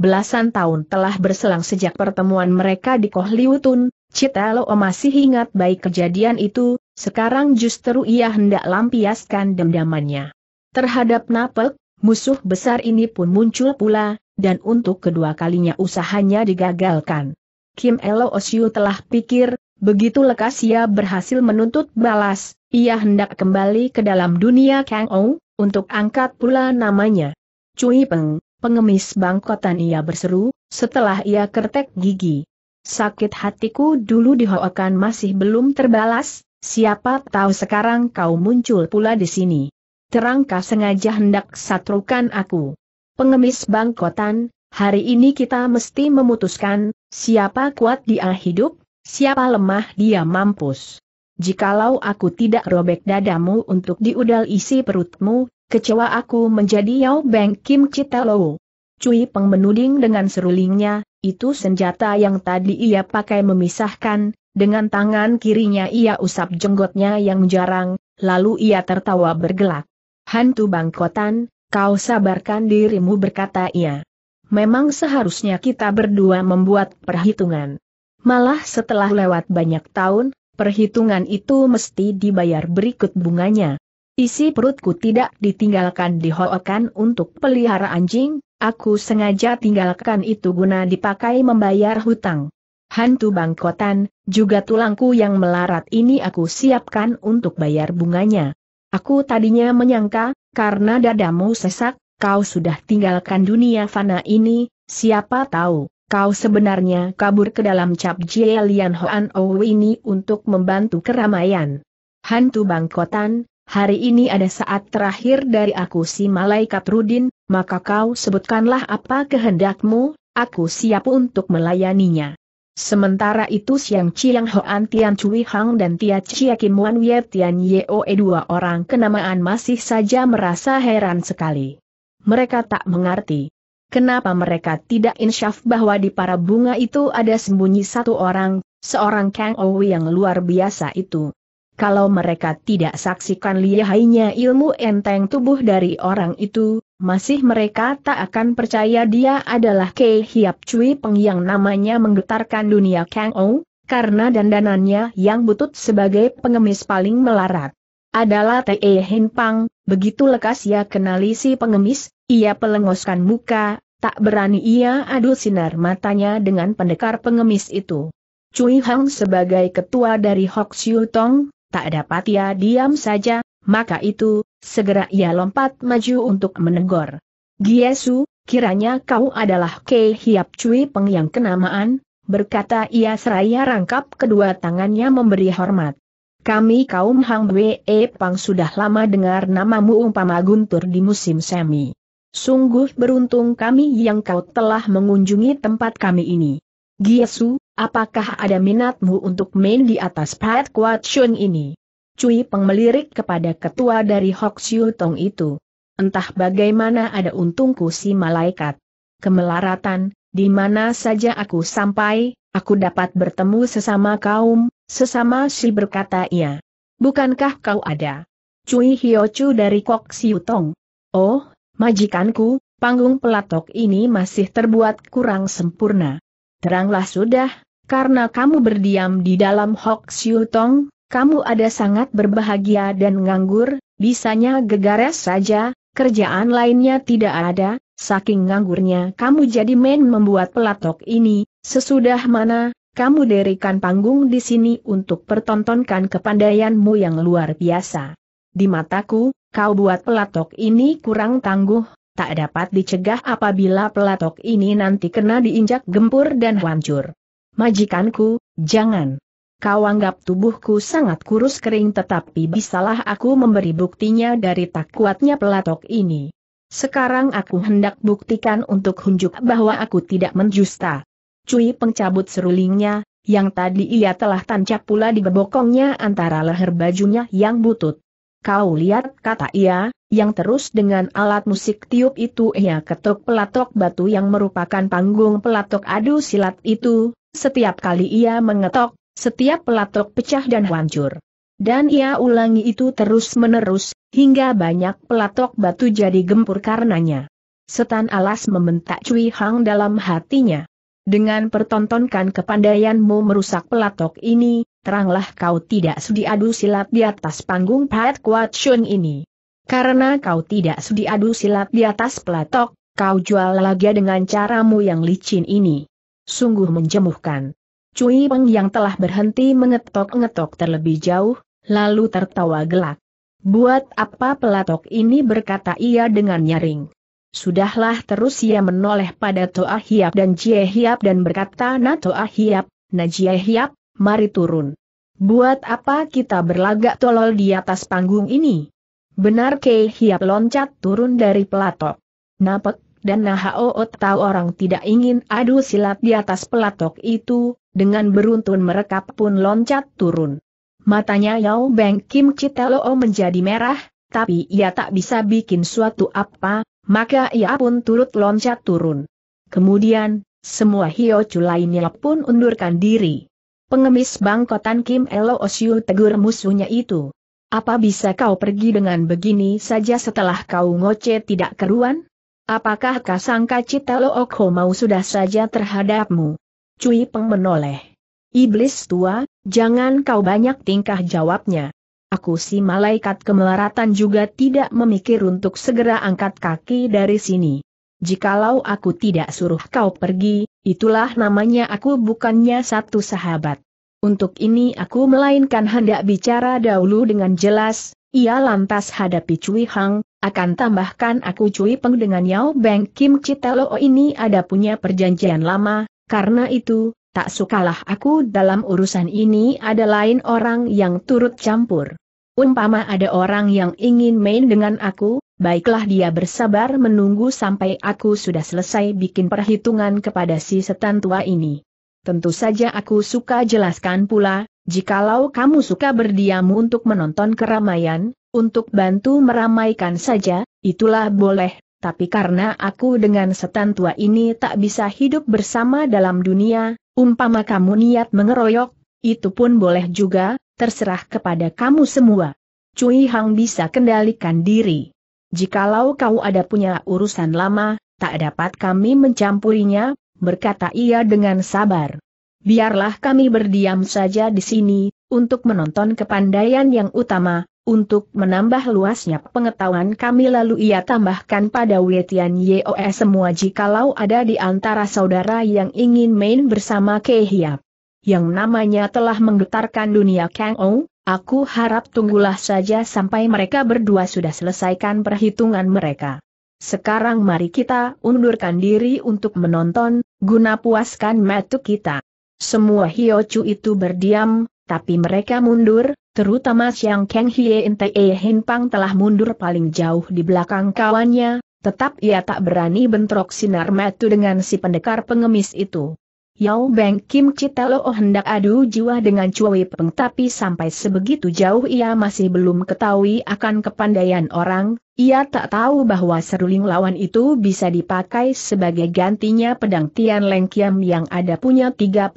Belasan tahun telah berselang sejak pertemuan mereka di Koh Liutun, Citelo masih ingat baik kejadian itu, sekarang justru ia hendak lampiaskan dendamannya. Terhadap Napek, musuh besar ini pun muncul pula, dan untuk kedua kalinya usahanya digagalkan. Kim Elo Osiu telah pikir, begitu lekas ia berhasil menuntut balas, ia hendak kembali ke dalam dunia Kang Ou, untuk angkat pula namanya. Cui Peng, pengemis bangkotan ia berseru, setelah ia kertek gigi. Sakit hatiku dulu dihoakan masih belum terbalas, siapa tahu sekarang kau muncul pula di sini terangka sengaja hendak satrukan aku. Pengemis bangkotan, hari ini kita mesti memutuskan, siapa kuat dia hidup, siapa lemah dia mampus. Jikalau aku tidak robek dadamu untuk diudal isi perutmu, kecewa aku menjadi Yao Beng Kim Citalo. Cui Peng menuding dengan serulingnya, itu senjata yang tadi ia pakai memisahkan, dengan tangan kirinya ia usap jenggotnya yang jarang, lalu ia tertawa bergelak. Hantu bangkotan, kau sabarkan dirimu berkata ia. Memang seharusnya kita berdua membuat perhitungan. Malah setelah lewat banyak tahun, perhitungan itu mesti dibayar berikut bunganya. Isi perutku tidak ditinggalkan dihoakan untuk pelihara anjing, aku sengaja tinggalkan itu guna dipakai membayar hutang. Hantu bangkotan, juga tulangku yang melarat ini aku siapkan untuk bayar bunganya. Aku tadinya menyangka, karena dadamu sesak, kau sudah tinggalkan dunia fana ini, siapa tahu, kau sebenarnya kabur ke dalam cap Jie Lian Hoan Ou ini untuk membantu keramaian. Hantu bangkotan, hari ini ada saat terakhir dari aku si malaikat Rudin, maka kau sebutkanlah apa kehendakmu, aku siap untuk melayaninya. Sementara itu Siang Chiang Hoan Tian Cui Hang dan Tia Chia Kim Wan Ye Tian Yeoe dua orang kenamaan masih saja merasa heran sekali. Mereka tak mengerti. Kenapa mereka tidak insyaf bahwa di para bunga itu ada sembunyi satu orang, seorang Kang Owi yang luar biasa itu. Kalau mereka tidak saksikan lihainya ilmu enteng tubuh dari orang itu, masih mereka tak akan percaya dia adalah Kei Hiap Cui Peng yang namanya menggetarkan dunia Kang Ou, karena dandanannya yang butut sebagai pengemis paling melarat. Adalah Tei e Hin Pang, begitu lekas ia kenali si pengemis, ia pelengoskan muka, tak berani ia adu sinar matanya dengan pendekar pengemis itu. Cui Hang sebagai ketua dari Hok Siu Tong, tak dapat ia diam saja, maka itu, Segera ia lompat maju untuk menegur. Giesu, kiranya kau adalah Kei Hiap Cui Peng yang kenamaan, berkata ia seraya rangkap kedua tangannya memberi hormat. Kami kaum Hang Wee e Pang sudah lama dengar namamu umpama guntur di musim semi. Sungguh beruntung kami yang kau telah mengunjungi tempat kami ini. Giesu, apakah ada minatmu untuk main di atas Pat Kwa Shun ini? Cui Peng melirik kepada ketua dari Hok Siu Tong itu. Entah bagaimana ada untungku si malaikat. Kemelaratan, di mana saja aku sampai, aku dapat bertemu sesama kaum, sesama si berkata ia. Bukankah kau ada? Cui Hiochu dari Kok Siu Tong. Oh, majikanku, panggung pelatok ini masih terbuat kurang sempurna. Teranglah sudah, karena kamu berdiam di dalam Hok Siu Tong, kamu ada sangat berbahagia dan nganggur, bisanya gegares saja, kerjaan lainnya tidak ada, saking nganggurnya kamu jadi main membuat pelatok ini, sesudah mana, kamu derikan panggung di sini untuk pertontonkan kepandaianmu yang luar biasa. Di mataku, kau buat pelatok ini kurang tangguh, tak dapat dicegah apabila pelatok ini nanti kena diinjak gempur dan hancur. Majikanku, jangan kau anggap tubuhku sangat kurus kering tetapi bisalah aku memberi buktinya dari tak kuatnya pelatok ini. Sekarang aku hendak buktikan untuk hunjuk bahwa aku tidak menjusta. Cui pencabut serulingnya, yang tadi ia telah tancap pula di bebokongnya antara leher bajunya yang butut. Kau lihat, kata ia, yang terus dengan alat musik tiup itu ia ketuk pelatok batu yang merupakan panggung pelatok adu silat itu, setiap kali ia mengetok, setiap pelatok pecah dan hancur. Dan ia ulangi itu terus-menerus, hingga banyak pelatok batu jadi gempur karenanya. Setan alas membentak Cui Hang dalam hatinya. Dengan pertontonkan kepandaianmu merusak pelatok ini, teranglah kau tidak sudi adu silat di atas panggung Pat Kuat Shun ini. Karena kau tidak sudi adu silat di atas pelatok, kau jual lagi dengan caramu yang licin ini. Sungguh menjemuhkan. Cui Peng yang telah berhenti mengetok-ngetok terlebih jauh, lalu tertawa gelak. Buat apa pelatok ini berkata ia dengan nyaring. Sudahlah terus ia menoleh pada Toa Hiap dan Jie Hiap dan berkata Na Toa Hiap, Na Jie Hiap, mari turun. Buat apa kita berlagak tolol di atas panggung ini? Benar ke Hiap loncat turun dari pelatok. Napek dan Nahaoot tahu orang tidak ingin adu silat di atas pelatok itu, dengan beruntun merekap pun loncat turun. Matanya Yao Beng Kim o menjadi merah, tapi ia tak bisa bikin suatu apa, maka ia pun turut loncat turun. Kemudian, semua Chu lainnya pun undurkan diri. Pengemis bangkotan Kim Elo osiu tegur musuhnya itu. Apa bisa kau pergi dengan begini saja setelah kau ngoce tidak keruan? Apakah kasangka Citeloo mau sudah saja terhadapmu? Cui Peng menoleh. Iblis tua, jangan kau banyak tingkah jawabnya. Aku si malaikat kemelaratan juga tidak memikir untuk segera angkat kaki dari sini. Jikalau aku tidak suruh kau pergi, itulah namanya aku bukannya satu sahabat. Untuk ini aku melainkan hendak bicara dahulu dengan jelas, ia lantas hadapi Cui Hang, akan tambahkan aku Cui Peng dengan Yao Beng Kim Citelo ini ada punya perjanjian lama, karena itu, tak sukalah aku dalam urusan ini ada lain orang yang turut campur. Umpama ada orang yang ingin main dengan aku, baiklah dia bersabar menunggu sampai aku sudah selesai bikin perhitungan kepada si setan tua ini. Tentu saja aku suka jelaskan pula, jikalau kamu suka berdiam untuk menonton keramaian, untuk bantu meramaikan saja, itulah boleh, tapi karena aku dengan setan tua ini tak bisa hidup bersama dalam dunia, umpama kamu niat mengeroyok, itu pun boleh juga, terserah kepada kamu semua. Cui Hang bisa kendalikan diri. Jikalau kau ada punya urusan lama, tak dapat kami mencampurinya, berkata ia dengan sabar. Biarlah kami berdiam saja di sini, untuk menonton kepandaian yang utama, untuk menambah luasnya pengetahuan kami lalu ia tambahkan pada Wetian Yeoe semua jikalau ada di antara saudara yang ingin main bersama Kehiap. Yang namanya telah menggetarkan dunia Kang Ou, aku harap tunggulah saja sampai mereka berdua sudah selesaikan perhitungan mereka. Sekarang mari kita undurkan diri untuk menonton, guna puaskan metu kita. Semua Hiochu itu berdiam, tapi mereka mundur, terutama siang Kang Hie Inte Hin Pang telah mundur paling jauh di belakang kawannya, tetap ia tak berani bentrok sinar metu dengan si pendekar pengemis itu. Yao Beng Kim Chitelo oh hendak adu jiwa dengan Cui Peng tapi sampai sebegitu jauh ia masih belum ketahui akan kepandaian orang, ia tak tahu bahwa seruling lawan itu bisa dipakai sebagai gantinya pedang Tian Leng Kiam yang ada punya 36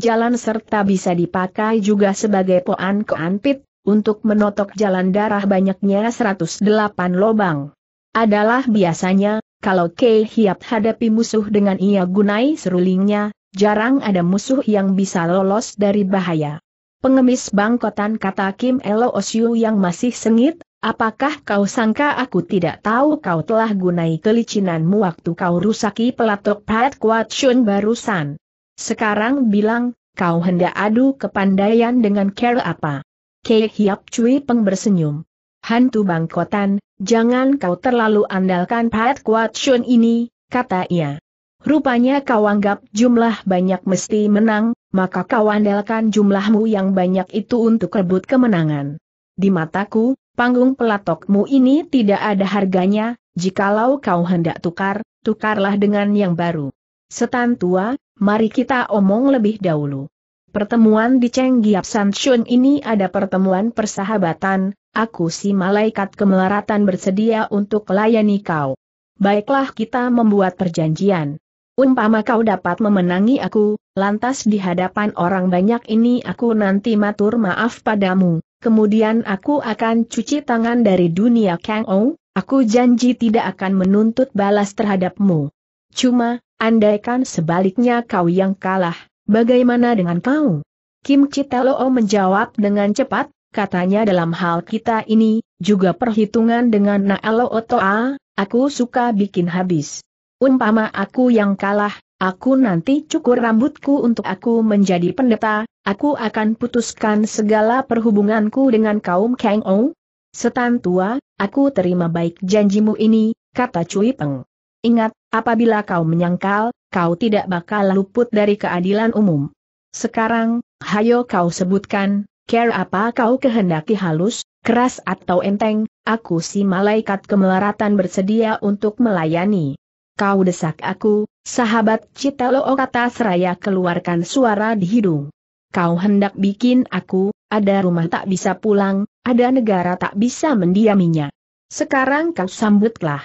jalan serta bisa dipakai juga sebagai poan keanpit, untuk menotok jalan darah banyaknya 108 lobang. Adalah biasanya, kalau Kei Hiap hadapi musuh dengan ia gunai serulingnya, Jarang ada musuh yang bisa lolos dari bahaya. Pengemis bangkotan kata Kim Elo Osyu yang masih sengit, apakah kau sangka aku tidak tahu kau telah gunai kelicinanmu waktu kau rusaki pelatok Pat Kwat Shun barusan. Sekarang bilang, kau hendak adu kepandaian dengan care apa? Kei Hiap Cui Peng bersenyum. Hantu bangkotan, jangan kau terlalu andalkan Pat Kwat Shun ini, kata ia. Rupanya kau anggap jumlah banyak mesti menang, maka kau andalkan jumlahmu yang banyak itu untuk rebut kemenangan. Di mataku, panggung pelatokmu ini tidak ada harganya, jikalau kau hendak tukar, tukarlah dengan yang baru. Setan tua, mari kita omong lebih dahulu. Pertemuan di Cheng Giap San Shun ini ada pertemuan persahabatan, aku si malaikat kemelaratan bersedia untuk layani kau. Baiklah kita membuat perjanjian. Umpama kau dapat memenangi aku, lantas di hadapan orang banyak ini aku nanti matur maaf padamu, kemudian aku akan cuci tangan dari dunia Kang Ou, aku janji tidak akan menuntut balas terhadapmu. Cuma, andaikan sebaliknya kau yang kalah, bagaimana dengan kau? Kim o menjawab dengan cepat, katanya dalam hal kita ini, juga perhitungan dengan Naelo Otoa, aku suka bikin habis. Umpama aku yang kalah, aku nanti cukur rambutku untuk aku menjadi pendeta, aku akan putuskan segala perhubunganku dengan kaum Kang Ong. Setan tua, aku terima baik janjimu ini, kata Cui Peng. Ingat, apabila kau menyangkal, kau tidak bakal luput dari keadilan umum. Sekarang, hayo kau sebutkan, care apa kau kehendaki halus, keras atau enteng, aku si malaikat kemelaratan bersedia untuk melayani. Kau desak aku, sahabat Citalo kata seraya keluarkan suara di hidung. Kau hendak bikin aku, ada rumah tak bisa pulang, ada negara tak bisa mendiaminya. Sekarang kau sambutlah.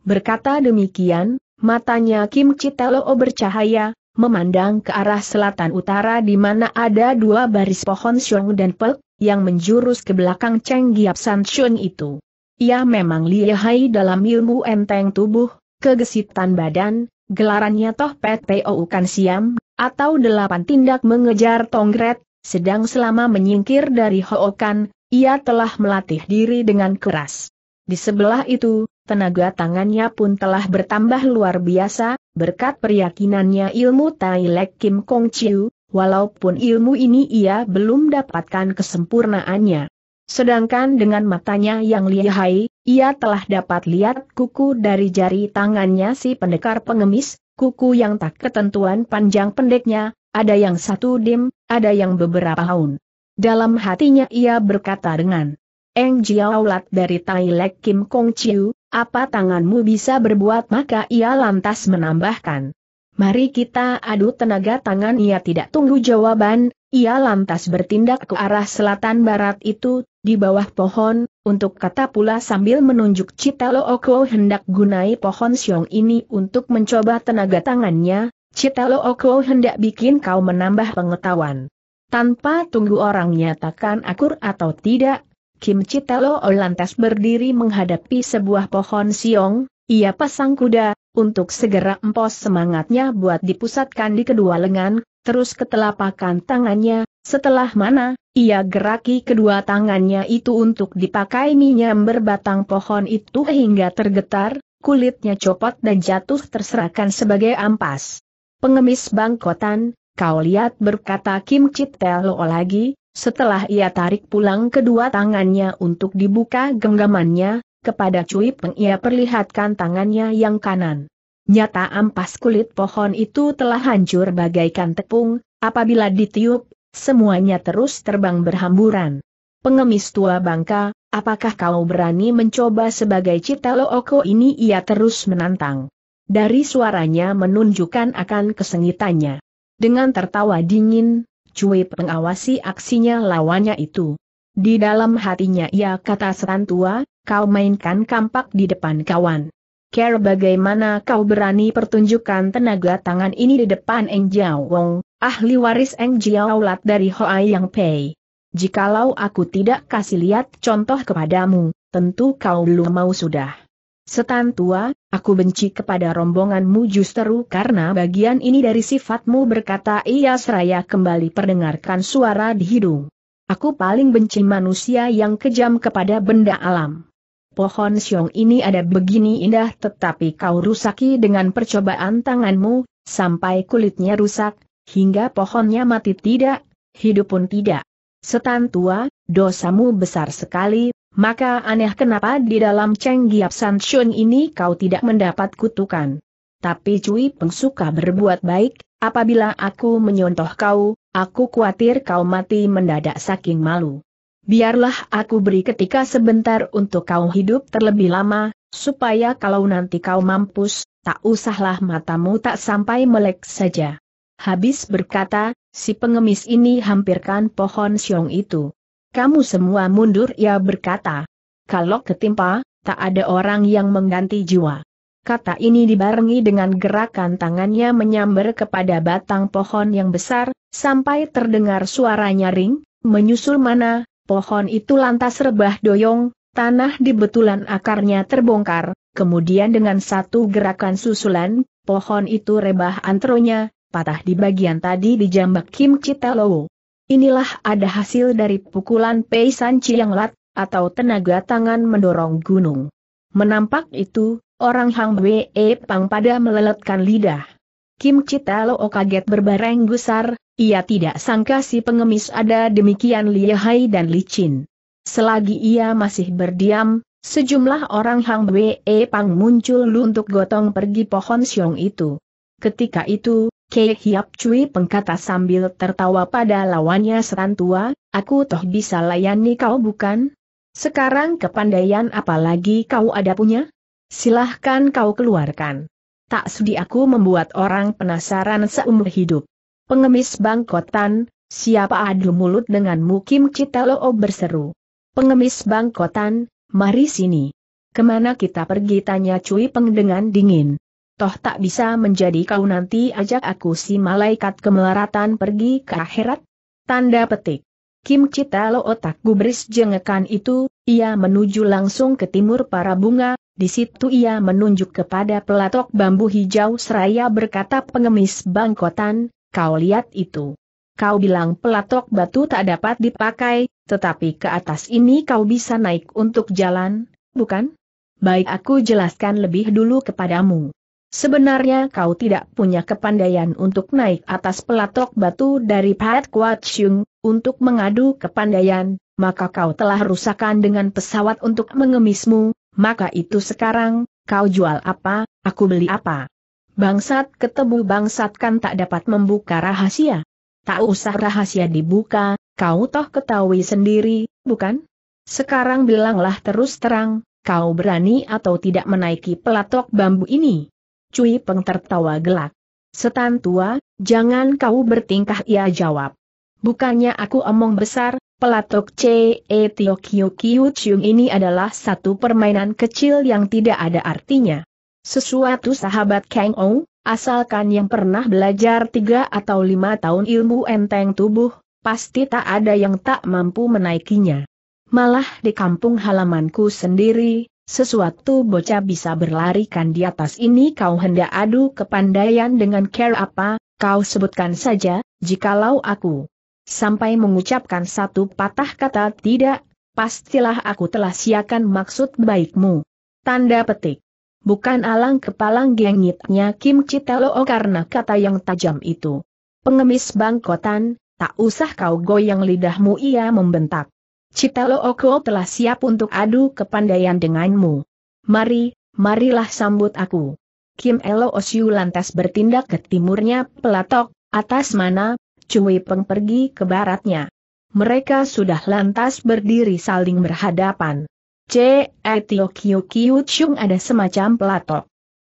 Berkata demikian, matanya Kim Citalo bercahaya, memandang ke arah selatan utara di mana ada dua baris pohon Xiong dan Pek, yang menjurus ke belakang Cheng Giap San Shun itu. Ia memang lihai dalam ilmu enteng tubuh, kegesitan badan, gelarannya toh PTO kan siam, atau delapan tindak mengejar tongret, sedang selama menyingkir dari Hookan, ia telah melatih diri dengan keras. Di sebelah itu, tenaga tangannya pun telah bertambah luar biasa, berkat peryakinannya ilmu Tai Lek Kim Kong Chiu, walaupun ilmu ini ia belum dapatkan kesempurnaannya. Sedangkan dengan matanya yang lihai, ia telah dapat lihat kuku dari jari tangannya si pendekar pengemis, kuku yang tak ketentuan panjang pendeknya, ada yang satu dim, ada yang beberapa haun. Dalam hatinya ia berkata dengan Eng Jiaolat dari Tai Lek Kim Kong Chiu, apa tanganmu bisa berbuat maka ia lantas menambahkan. Mari kita adu tenaga tangan ia tidak tunggu jawaban, ia lantas bertindak ke arah selatan barat itu, di bawah pohon, untuk kata pula sambil menunjuk Citalo Oko hendak gunai pohon siong ini untuk mencoba tenaga tangannya, Citalo Oko hendak bikin kau menambah pengetahuan. Tanpa tunggu orang nyatakan akur atau tidak, Kim Citalo lantas berdiri menghadapi sebuah pohon siong, ia pasang kuda, untuk segera empos semangatnya buat dipusatkan di kedua lengan, terus ketelapakan tangannya, setelah mana, ia geraki kedua tangannya itu untuk dipakai minyak berbatang pohon itu hingga tergetar, kulitnya copot dan jatuh terserakan sebagai ampas. Pengemis bangkotan, kau lihat berkata Kim Chit Telo lagi, setelah ia tarik pulang kedua tangannya untuk dibuka genggamannya, kepada Cui Peng ia perlihatkan tangannya yang kanan. Nyata ampas kulit pohon itu telah hancur bagaikan tepung, apabila ditiup, Semuanya terus terbang berhamburan. Pengemis tua bangka, apakah kau berani mencoba sebagai cita looko ini ia terus menantang. Dari suaranya menunjukkan akan kesengitannya. Dengan tertawa dingin, Cui pengawasi aksinya lawannya itu. Di dalam hatinya ia kata setan tua, kau mainkan kampak di depan kawan. Care bagaimana kau berani pertunjukkan tenaga tangan ini di depan Eng Jiao Wong, ahli waris Eng Jiaulat dari Hoai Yang Pei. Jikalau aku tidak kasih lihat contoh kepadamu, tentu kau belum mau sudah. Setan tua, aku benci kepada rombonganmu justru karena bagian ini dari sifatmu berkata ia seraya kembali perdengarkan suara di hidung. Aku paling benci manusia yang kejam kepada benda alam pohon siong ini ada begini indah tetapi kau rusaki dengan percobaan tanganmu, sampai kulitnya rusak, hingga pohonnya mati tidak, hidup pun tidak. Setan tua, dosamu besar sekali, maka aneh kenapa di dalam Cheng Giap San Shun ini kau tidak mendapat kutukan. Tapi Cui Peng suka berbuat baik, apabila aku menyontoh kau, aku khawatir kau mati mendadak saking malu. Biarlah aku beri ketika sebentar untuk kau hidup terlebih lama, supaya kalau nanti kau mampus, tak usahlah matamu tak sampai melek saja. Habis berkata, si pengemis ini hampirkan pohon siong itu. Kamu semua mundur ia berkata. Kalau ketimpa, tak ada orang yang mengganti jiwa. Kata ini dibarengi dengan gerakan tangannya menyambar kepada batang pohon yang besar, sampai terdengar suara nyaring, menyusul mana, pohon itu lantas rebah doyong, tanah di betulan akarnya terbongkar, kemudian dengan satu gerakan susulan, pohon itu rebah antronya, patah di bagian tadi di jambak Kim Chitelo. Inilah ada hasil dari pukulan Pei San Chiang Lat, atau tenaga tangan mendorong gunung. Menampak itu, orang Hang Wei Pang pada meleletkan lidah. Kim Chitalo kaget berbareng gusar, ia tidak sangka si pengemis ada demikian lihai dan licin. Selagi ia masih berdiam, sejumlah orang Hang Wei Pang muncul untuk gotong pergi pohon siong itu. Ketika itu, Kei Hiap Cui pengkata sambil tertawa pada lawannya setan tua, aku toh bisa layani kau bukan? Sekarang kepandaian apalagi kau ada punya? Silahkan kau keluarkan. Tak sudi aku membuat orang penasaran seumur hidup. Pengemis bangkotan, siapa adu mulut dengan Mukim Citalo berseru. Pengemis bangkotan, mari sini. Kemana kita pergi tanya cuy Peng dengan dingin toh tak bisa menjadi kau nanti ajak aku si malaikat kemelaratan pergi ke akhirat? Tanda petik. Kim Cita Lo otak gubris jengekan itu, ia menuju langsung ke timur para bunga, di situ ia menunjuk kepada pelatok bambu hijau seraya berkata pengemis bangkotan, kau lihat itu. Kau bilang pelatok batu tak dapat dipakai, tetapi ke atas ini kau bisa naik untuk jalan, bukan? Baik aku jelaskan lebih dulu kepadamu. Sebenarnya kau tidak punya kepandaian untuk naik atas pelatok batu dari Pat Kwat Chung, untuk mengadu kepandaian, maka kau telah rusakan dengan pesawat untuk mengemismu, maka itu sekarang, kau jual apa, aku beli apa. Bangsat ketemu bangsat kan tak dapat membuka rahasia. Tak usah rahasia dibuka, kau toh ketahui sendiri, bukan? Sekarang bilanglah terus terang, kau berani atau tidak menaiki pelatok bambu ini. Cui Peng tertawa gelak. Setan tua, jangan kau bertingkah ia jawab. Bukannya aku omong besar, pelatok CE Tio Kiu Kiu Chiung ini adalah satu permainan kecil yang tidak ada artinya. Sesuatu sahabat Kang Ou, asalkan yang pernah belajar tiga atau lima tahun ilmu enteng tubuh, pasti tak ada yang tak mampu menaikinya. Malah di kampung halamanku sendiri, sesuatu bocah bisa berlarikan di atas ini kau hendak adu kepandaian dengan care apa, kau sebutkan saja, jikalau aku sampai mengucapkan satu patah kata tidak, pastilah aku telah siakan maksud baikmu. Tanda petik. Bukan alang kepalang gengitnya Kim Citelo oh, karena kata yang tajam itu. Pengemis bangkotan, tak usah kau goyang lidahmu ia membentak. Citalo Oko telah siap untuk adu kepandaian denganmu. Mari, marilah sambut aku. Kim Elo Osyu lantas bertindak ke timurnya pelatok, atas mana, Cui Peng pergi ke baratnya. Mereka sudah lantas berdiri saling berhadapan. C. E. Tio Kiu Chung ada semacam pelatok.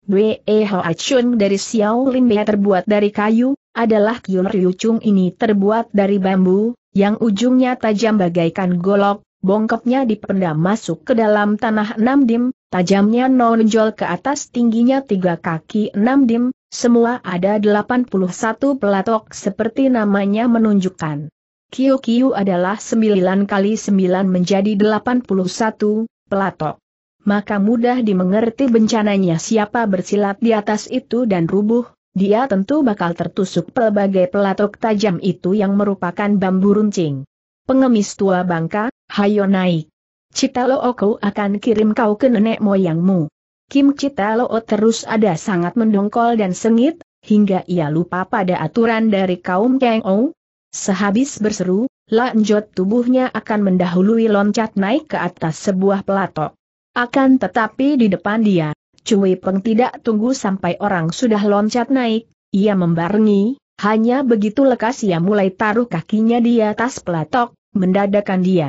B. E. Hoa Chung dari Xiao Limbe terbuat dari kayu, adalah Kiu Ryu Chung ini terbuat dari bambu, yang ujungnya tajam bagaikan golok, bongkoknya dipendam masuk ke dalam tanah enam dim, tajamnya nonjol ke atas tingginya tiga kaki enam dim, semua ada delapan puluh satu pelatok seperti namanya menunjukkan. Kiu-kiu adalah sembilan kali sembilan menjadi delapan puluh satu pelatok. Maka mudah dimengerti bencananya siapa bersilat di atas itu dan rubuh, dia tentu bakal tertusuk pelbagai pelatok tajam itu yang merupakan bambu runcing. Pengemis tua bangka, hayo naik. Citalo aku akan kirim kau ke nenek moyangmu. Kim Citalo terus ada sangat mendongkol dan sengit, hingga ia lupa pada aturan dari kaum Kang Ou. Sehabis berseru, lanjut tubuhnya akan mendahului loncat naik ke atas sebuah pelatok. Akan tetapi di depan dia, Cui Peng tidak tunggu sampai orang sudah loncat naik, ia membarengi, hanya begitu lekas ia mulai taruh kakinya di atas pelatok, mendadakan dia.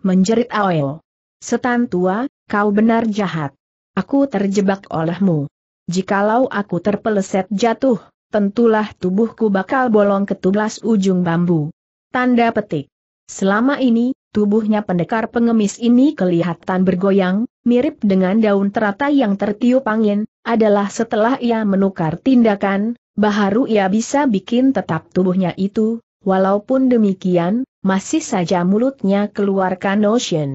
Menjerit Aoyo. Setan tua, kau benar jahat. Aku terjebak olehmu. Jikalau aku terpeleset jatuh, tentulah tubuhku bakal bolong ke tublas ujung bambu. Tanda petik. Selama ini, tubuhnya pendekar pengemis ini kelihatan bergoyang, mirip dengan daun teratai yang tertiup angin, adalah setelah ia menukar tindakan, baharu ia bisa bikin tetap tubuhnya itu, walaupun demikian, masih saja mulutnya keluarkan notion.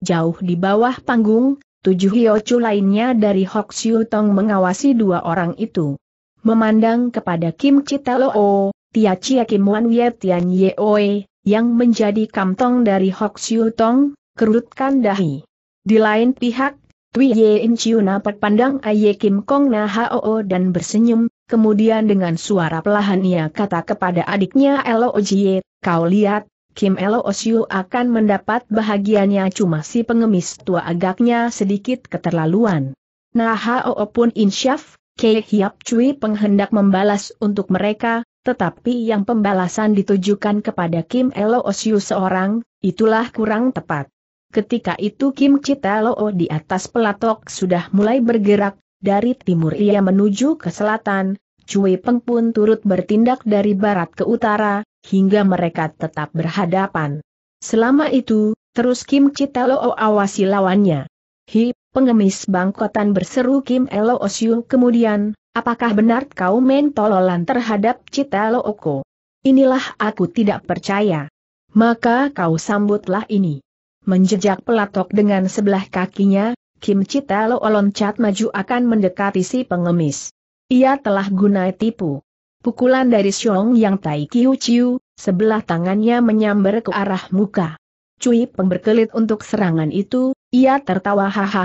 Jauh di bawah panggung, tujuh hiocu lainnya dari Hok Siu Tong mengawasi dua orang itu. Memandang kepada Kim O, Tia Chia Kim Wan Ye Tian Yeoe, yang menjadi kamtong dari Hok Siu Tong, kerutkan dahi. Di lain pihak, Tui Ye In Chiu nampak pandang Aye Kim Kong Na Hoo dan bersenyum, kemudian dengan suara pelahan ia kata kepada adiknya Elo Jie, kau lihat, Kim Elo Siu akan mendapat bahagiannya cuma si pengemis tua agaknya sedikit keterlaluan. Nah Hoo pun insyaf, Ke Hiap Cui penghendak membalas untuk mereka, tetapi yang pembalasan ditujukan kepada Kim Elo Siu seorang, itulah kurang tepat. Ketika itu Kim Chitalo oh, di atas pelatok sudah mulai bergerak, dari timur ia menuju ke selatan, Cui Peng pun turut bertindak dari barat ke utara, hingga mereka tetap berhadapan. Selama itu, terus Kim Chitalo oh awasi lawannya. Hi, pengemis bangkotan berseru Kim Elo Osyu oh kemudian, apakah benar kau main tololan terhadap Chitalo Oko? Inilah aku tidak percaya. Maka kau sambutlah ini. Menjejak pelatok dengan sebelah kakinya, Kim Chita Lo loncat maju akan mendekati si pengemis. Ia telah gunai tipu. Pukulan dari Xiong Yang Tai Kiu Chiu, sebelah tangannya menyambar ke arah muka. Cui pemberkelit untuk serangan itu, ia tertawa hahaha.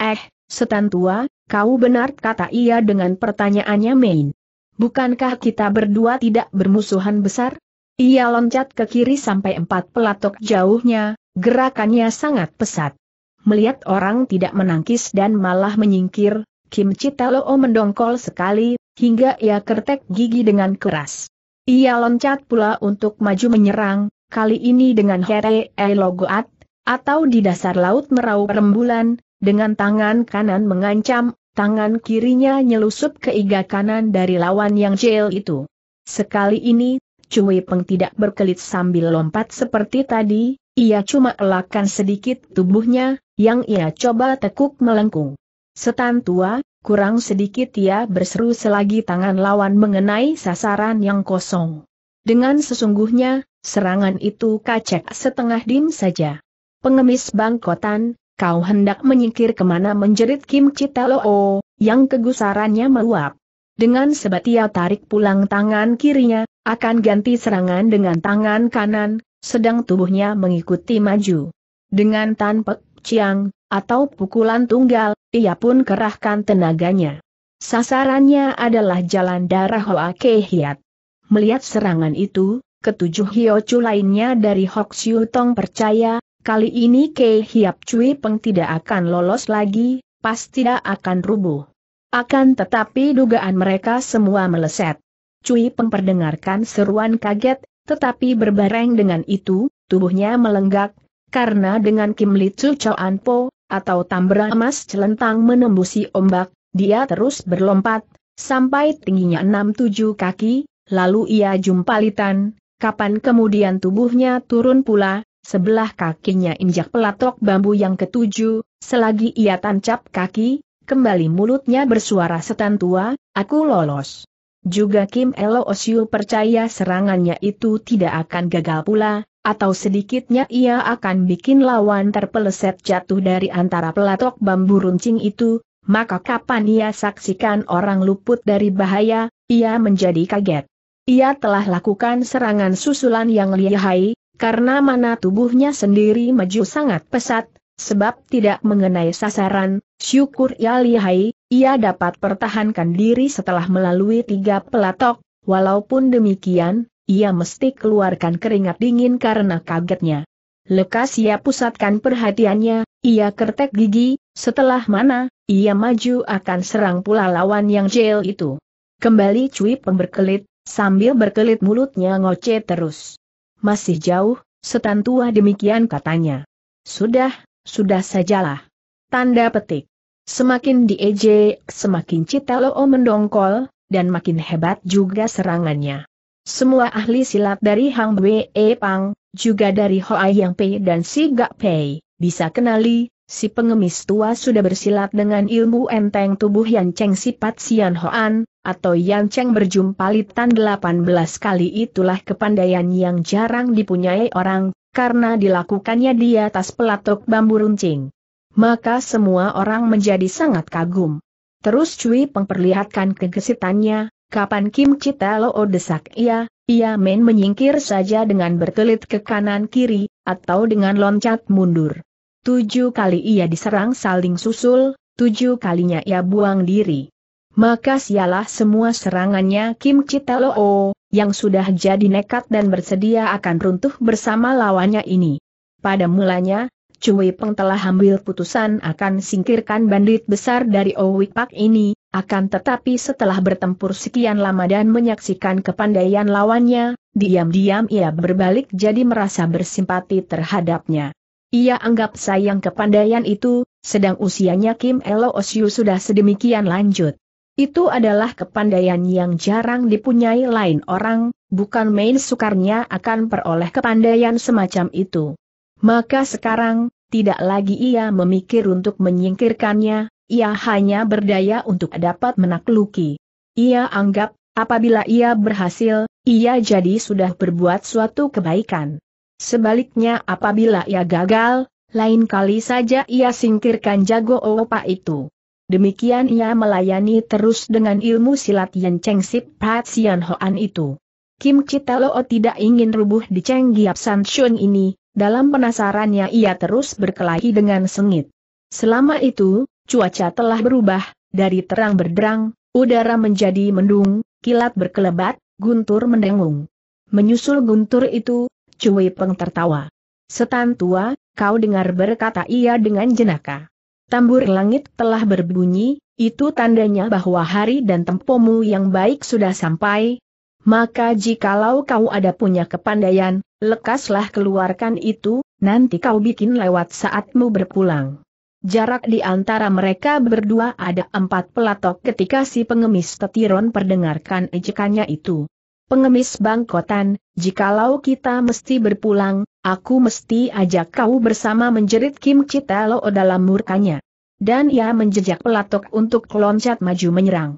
Eh, setan tua, kau benar kata ia dengan pertanyaannya main. Bukankah kita berdua tidak bermusuhan besar? Ia loncat ke kiri sampai empat pelatok jauhnya, Gerakannya sangat pesat. Melihat orang tidak menangkis dan malah menyingkir, Kim Chitalo mendongkol sekali, hingga ia kertek gigi dengan keras. Ia loncat pula untuk maju menyerang, kali ini dengan Here logoat, atau di dasar laut merau rembulan, dengan tangan kanan mengancam, tangan kirinya nyelusup ke iga kanan dari lawan yang jail itu. Sekali ini, Cui Peng tidak berkelit sambil lompat seperti tadi, ia cuma elakkan sedikit tubuhnya, yang ia coba tekuk melengkung. Setan tua, kurang sedikit ia berseru selagi tangan lawan mengenai sasaran yang kosong. Dengan sesungguhnya, serangan itu kacek setengah dim saja. Pengemis bangkotan, kau hendak menyingkir kemana menjerit Kim Citaloo, yang kegusarannya meluap. Dengan sebat ia tarik pulang tangan kirinya, akan ganti serangan dengan tangan kanan, sedang tubuhnya mengikuti maju. Dengan tanpa ciang, atau pukulan tunggal, ia pun kerahkan tenaganya. Sasarannya adalah jalan darah Hoa Kehiat. Melihat serangan itu, ketujuh Hiochu lainnya dari Hok Siu Tong percaya, kali ini Kei Hiap Cui Peng tidak akan lolos lagi, pasti tidak akan rubuh. Akan tetapi dugaan mereka semua meleset. Cui Peng perdengarkan seruan kaget, tetapi berbareng dengan itu, tubuhnya melenggak, karena dengan Kim Li Chu Choan Po, atau tambra emas celentang menembusi ombak, dia terus berlompat, sampai tingginya 6-7 kaki, lalu ia jumpalitan, kapan kemudian tubuhnya turun pula, sebelah kakinya injak pelatok bambu yang ketujuh, selagi ia tancap kaki, kembali mulutnya bersuara setan tua, aku lolos. Juga Kim Elo Osiu percaya serangannya itu tidak akan gagal pula, atau sedikitnya ia akan bikin lawan terpeleset jatuh dari antara pelatok bambu runcing itu, maka kapan ia saksikan orang luput dari bahaya, ia menjadi kaget. Ia telah lakukan serangan susulan yang lihai, karena mana tubuhnya sendiri maju sangat pesat, sebab tidak mengenai sasaran, syukur ya lihai, ia dapat pertahankan diri setelah melalui tiga pelatok, walaupun demikian, ia mesti keluarkan keringat dingin karena kagetnya. Lekas ia pusatkan perhatiannya, ia kertek gigi, setelah mana, ia maju akan serang pula lawan yang jail itu. Kembali cuip pemberkelit, sambil berkelit mulutnya ngoceh terus. Masih jauh, setan tua demikian katanya. Sudah, sudah sajalah. Tanda petik. Semakin dieje, semakin Citalo mendongkol, dan makin hebat juga serangannya. Semua ahli silat dari Hang Wei e Pang, juga dari Hoa Yang Pei dan Si Gak Pei, bisa kenali, si pengemis tua sudah bersilat dengan ilmu enteng tubuh Yang Cheng Sipat Sian Hoan, atau Yang Cheng litan 18 kali itulah kepandaian yang jarang dipunyai orang, karena dilakukannya di atas pelatuk bambu runcing maka semua orang menjadi sangat kagum. Terus Cui memperlihatkan perlihatkan kegesitannya, kapan Kim Cita Lo desak ia, ia main menyingkir saja dengan berkelit ke kanan kiri, atau dengan loncat mundur. Tujuh kali ia diserang saling susul, tujuh kalinya ia buang diri. Maka sialah semua serangannya Kim Cita Lo, yang sudah jadi nekat dan bersedia akan runtuh bersama lawannya ini. Pada mulanya, Cui Peng telah ambil putusan akan singkirkan bandit besar dari Owik Pak ini, akan tetapi setelah bertempur sekian lama dan menyaksikan kepandaian lawannya, diam-diam ia berbalik jadi merasa bersimpati terhadapnya. Ia anggap sayang kepandaian itu, sedang usianya Kim Elo Osyu sudah sedemikian lanjut. Itu adalah kepandaian yang jarang dipunyai lain orang, bukan main sukarnya akan peroleh kepandaian semacam itu. Maka sekarang, tidak lagi ia memikir untuk menyingkirkannya, ia hanya berdaya untuk dapat menakluki. Ia anggap, apabila ia berhasil, ia jadi sudah berbuat suatu kebaikan. Sebaliknya apabila ia gagal, lain kali saja ia singkirkan jago opa itu. Demikian ia melayani terus dengan ilmu silat yang Cheng Sip Pat Sian Hoan itu. Kim Chitalo tidak ingin rubuh di Cheng Giap San Shun ini, dalam penasarannya ia terus berkelahi dengan sengit. Selama itu, cuaca telah berubah, dari terang berderang, udara menjadi mendung, kilat berkelebat, guntur mendengung. Menyusul guntur itu, Cui Peng tertawa. Setan tua, kau dengar berkata ia dengan jenaka. Tambur langit telah berbunyi, itu tandanya bahwa hari dan tempomu yang baik sudah sampai. Maka jikalau kau ada punya kepandaian, Lekaslah keluarkan itu, nanti kau bikin lewat saatmu berpulang. Jarak di antara mereka berdua ada empat pelatok ketika si pengemis tetiron perdengarkan ejekannya itu. Pengemis bangkotan, jikalau kita mesti berpulang, aku mesti ajak kau bersama menjerit Kim Chitalo dalam murkanya. Dan ia menjejak pelatok untuk loncat maju menyerang.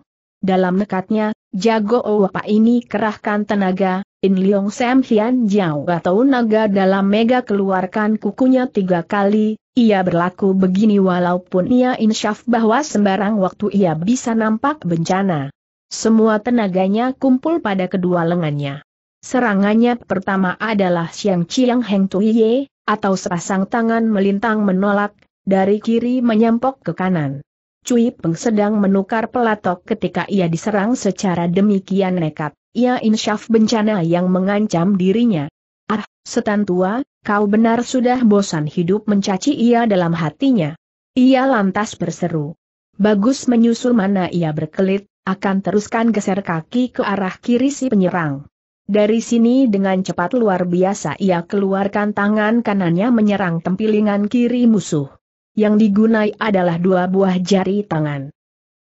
Dalam nekatnya, Jago Opa ini kerahkan tenaga, In Leong Sam Hian Jiao atau naga dalam mega keluarkan kukunya tiga kali, ia berlaku begini walaupun ia insyaf bahwa sembarang waktu ia bisa nampak bencana. Semua tenaganya kumpul pada kedua lengannya. Serangannya pertama adalah Siang Chiang Heng Tuiye, atau sepasang tangan melintang menolak, dari kiri menyampok ke kanan. Cui Peng sedang menukar pelatok ketika ia diserang secara demikian nekat ia insyaf bencana yang mengancam dirinya. Ah, setan tua, kau benar sudah bosan hidup mencaci ia dalam hatinya. Ia lantas berseru. Bagus menyusul mana ia berkelit, akan teruskan geser kaki ke arah kiri si penyerang. Dari sini dengan cepat luar biasa ia keluarkan tangan kanannya menyerang tempilingan kiri musuh. Yang digunai adalah dua buah jari tangan.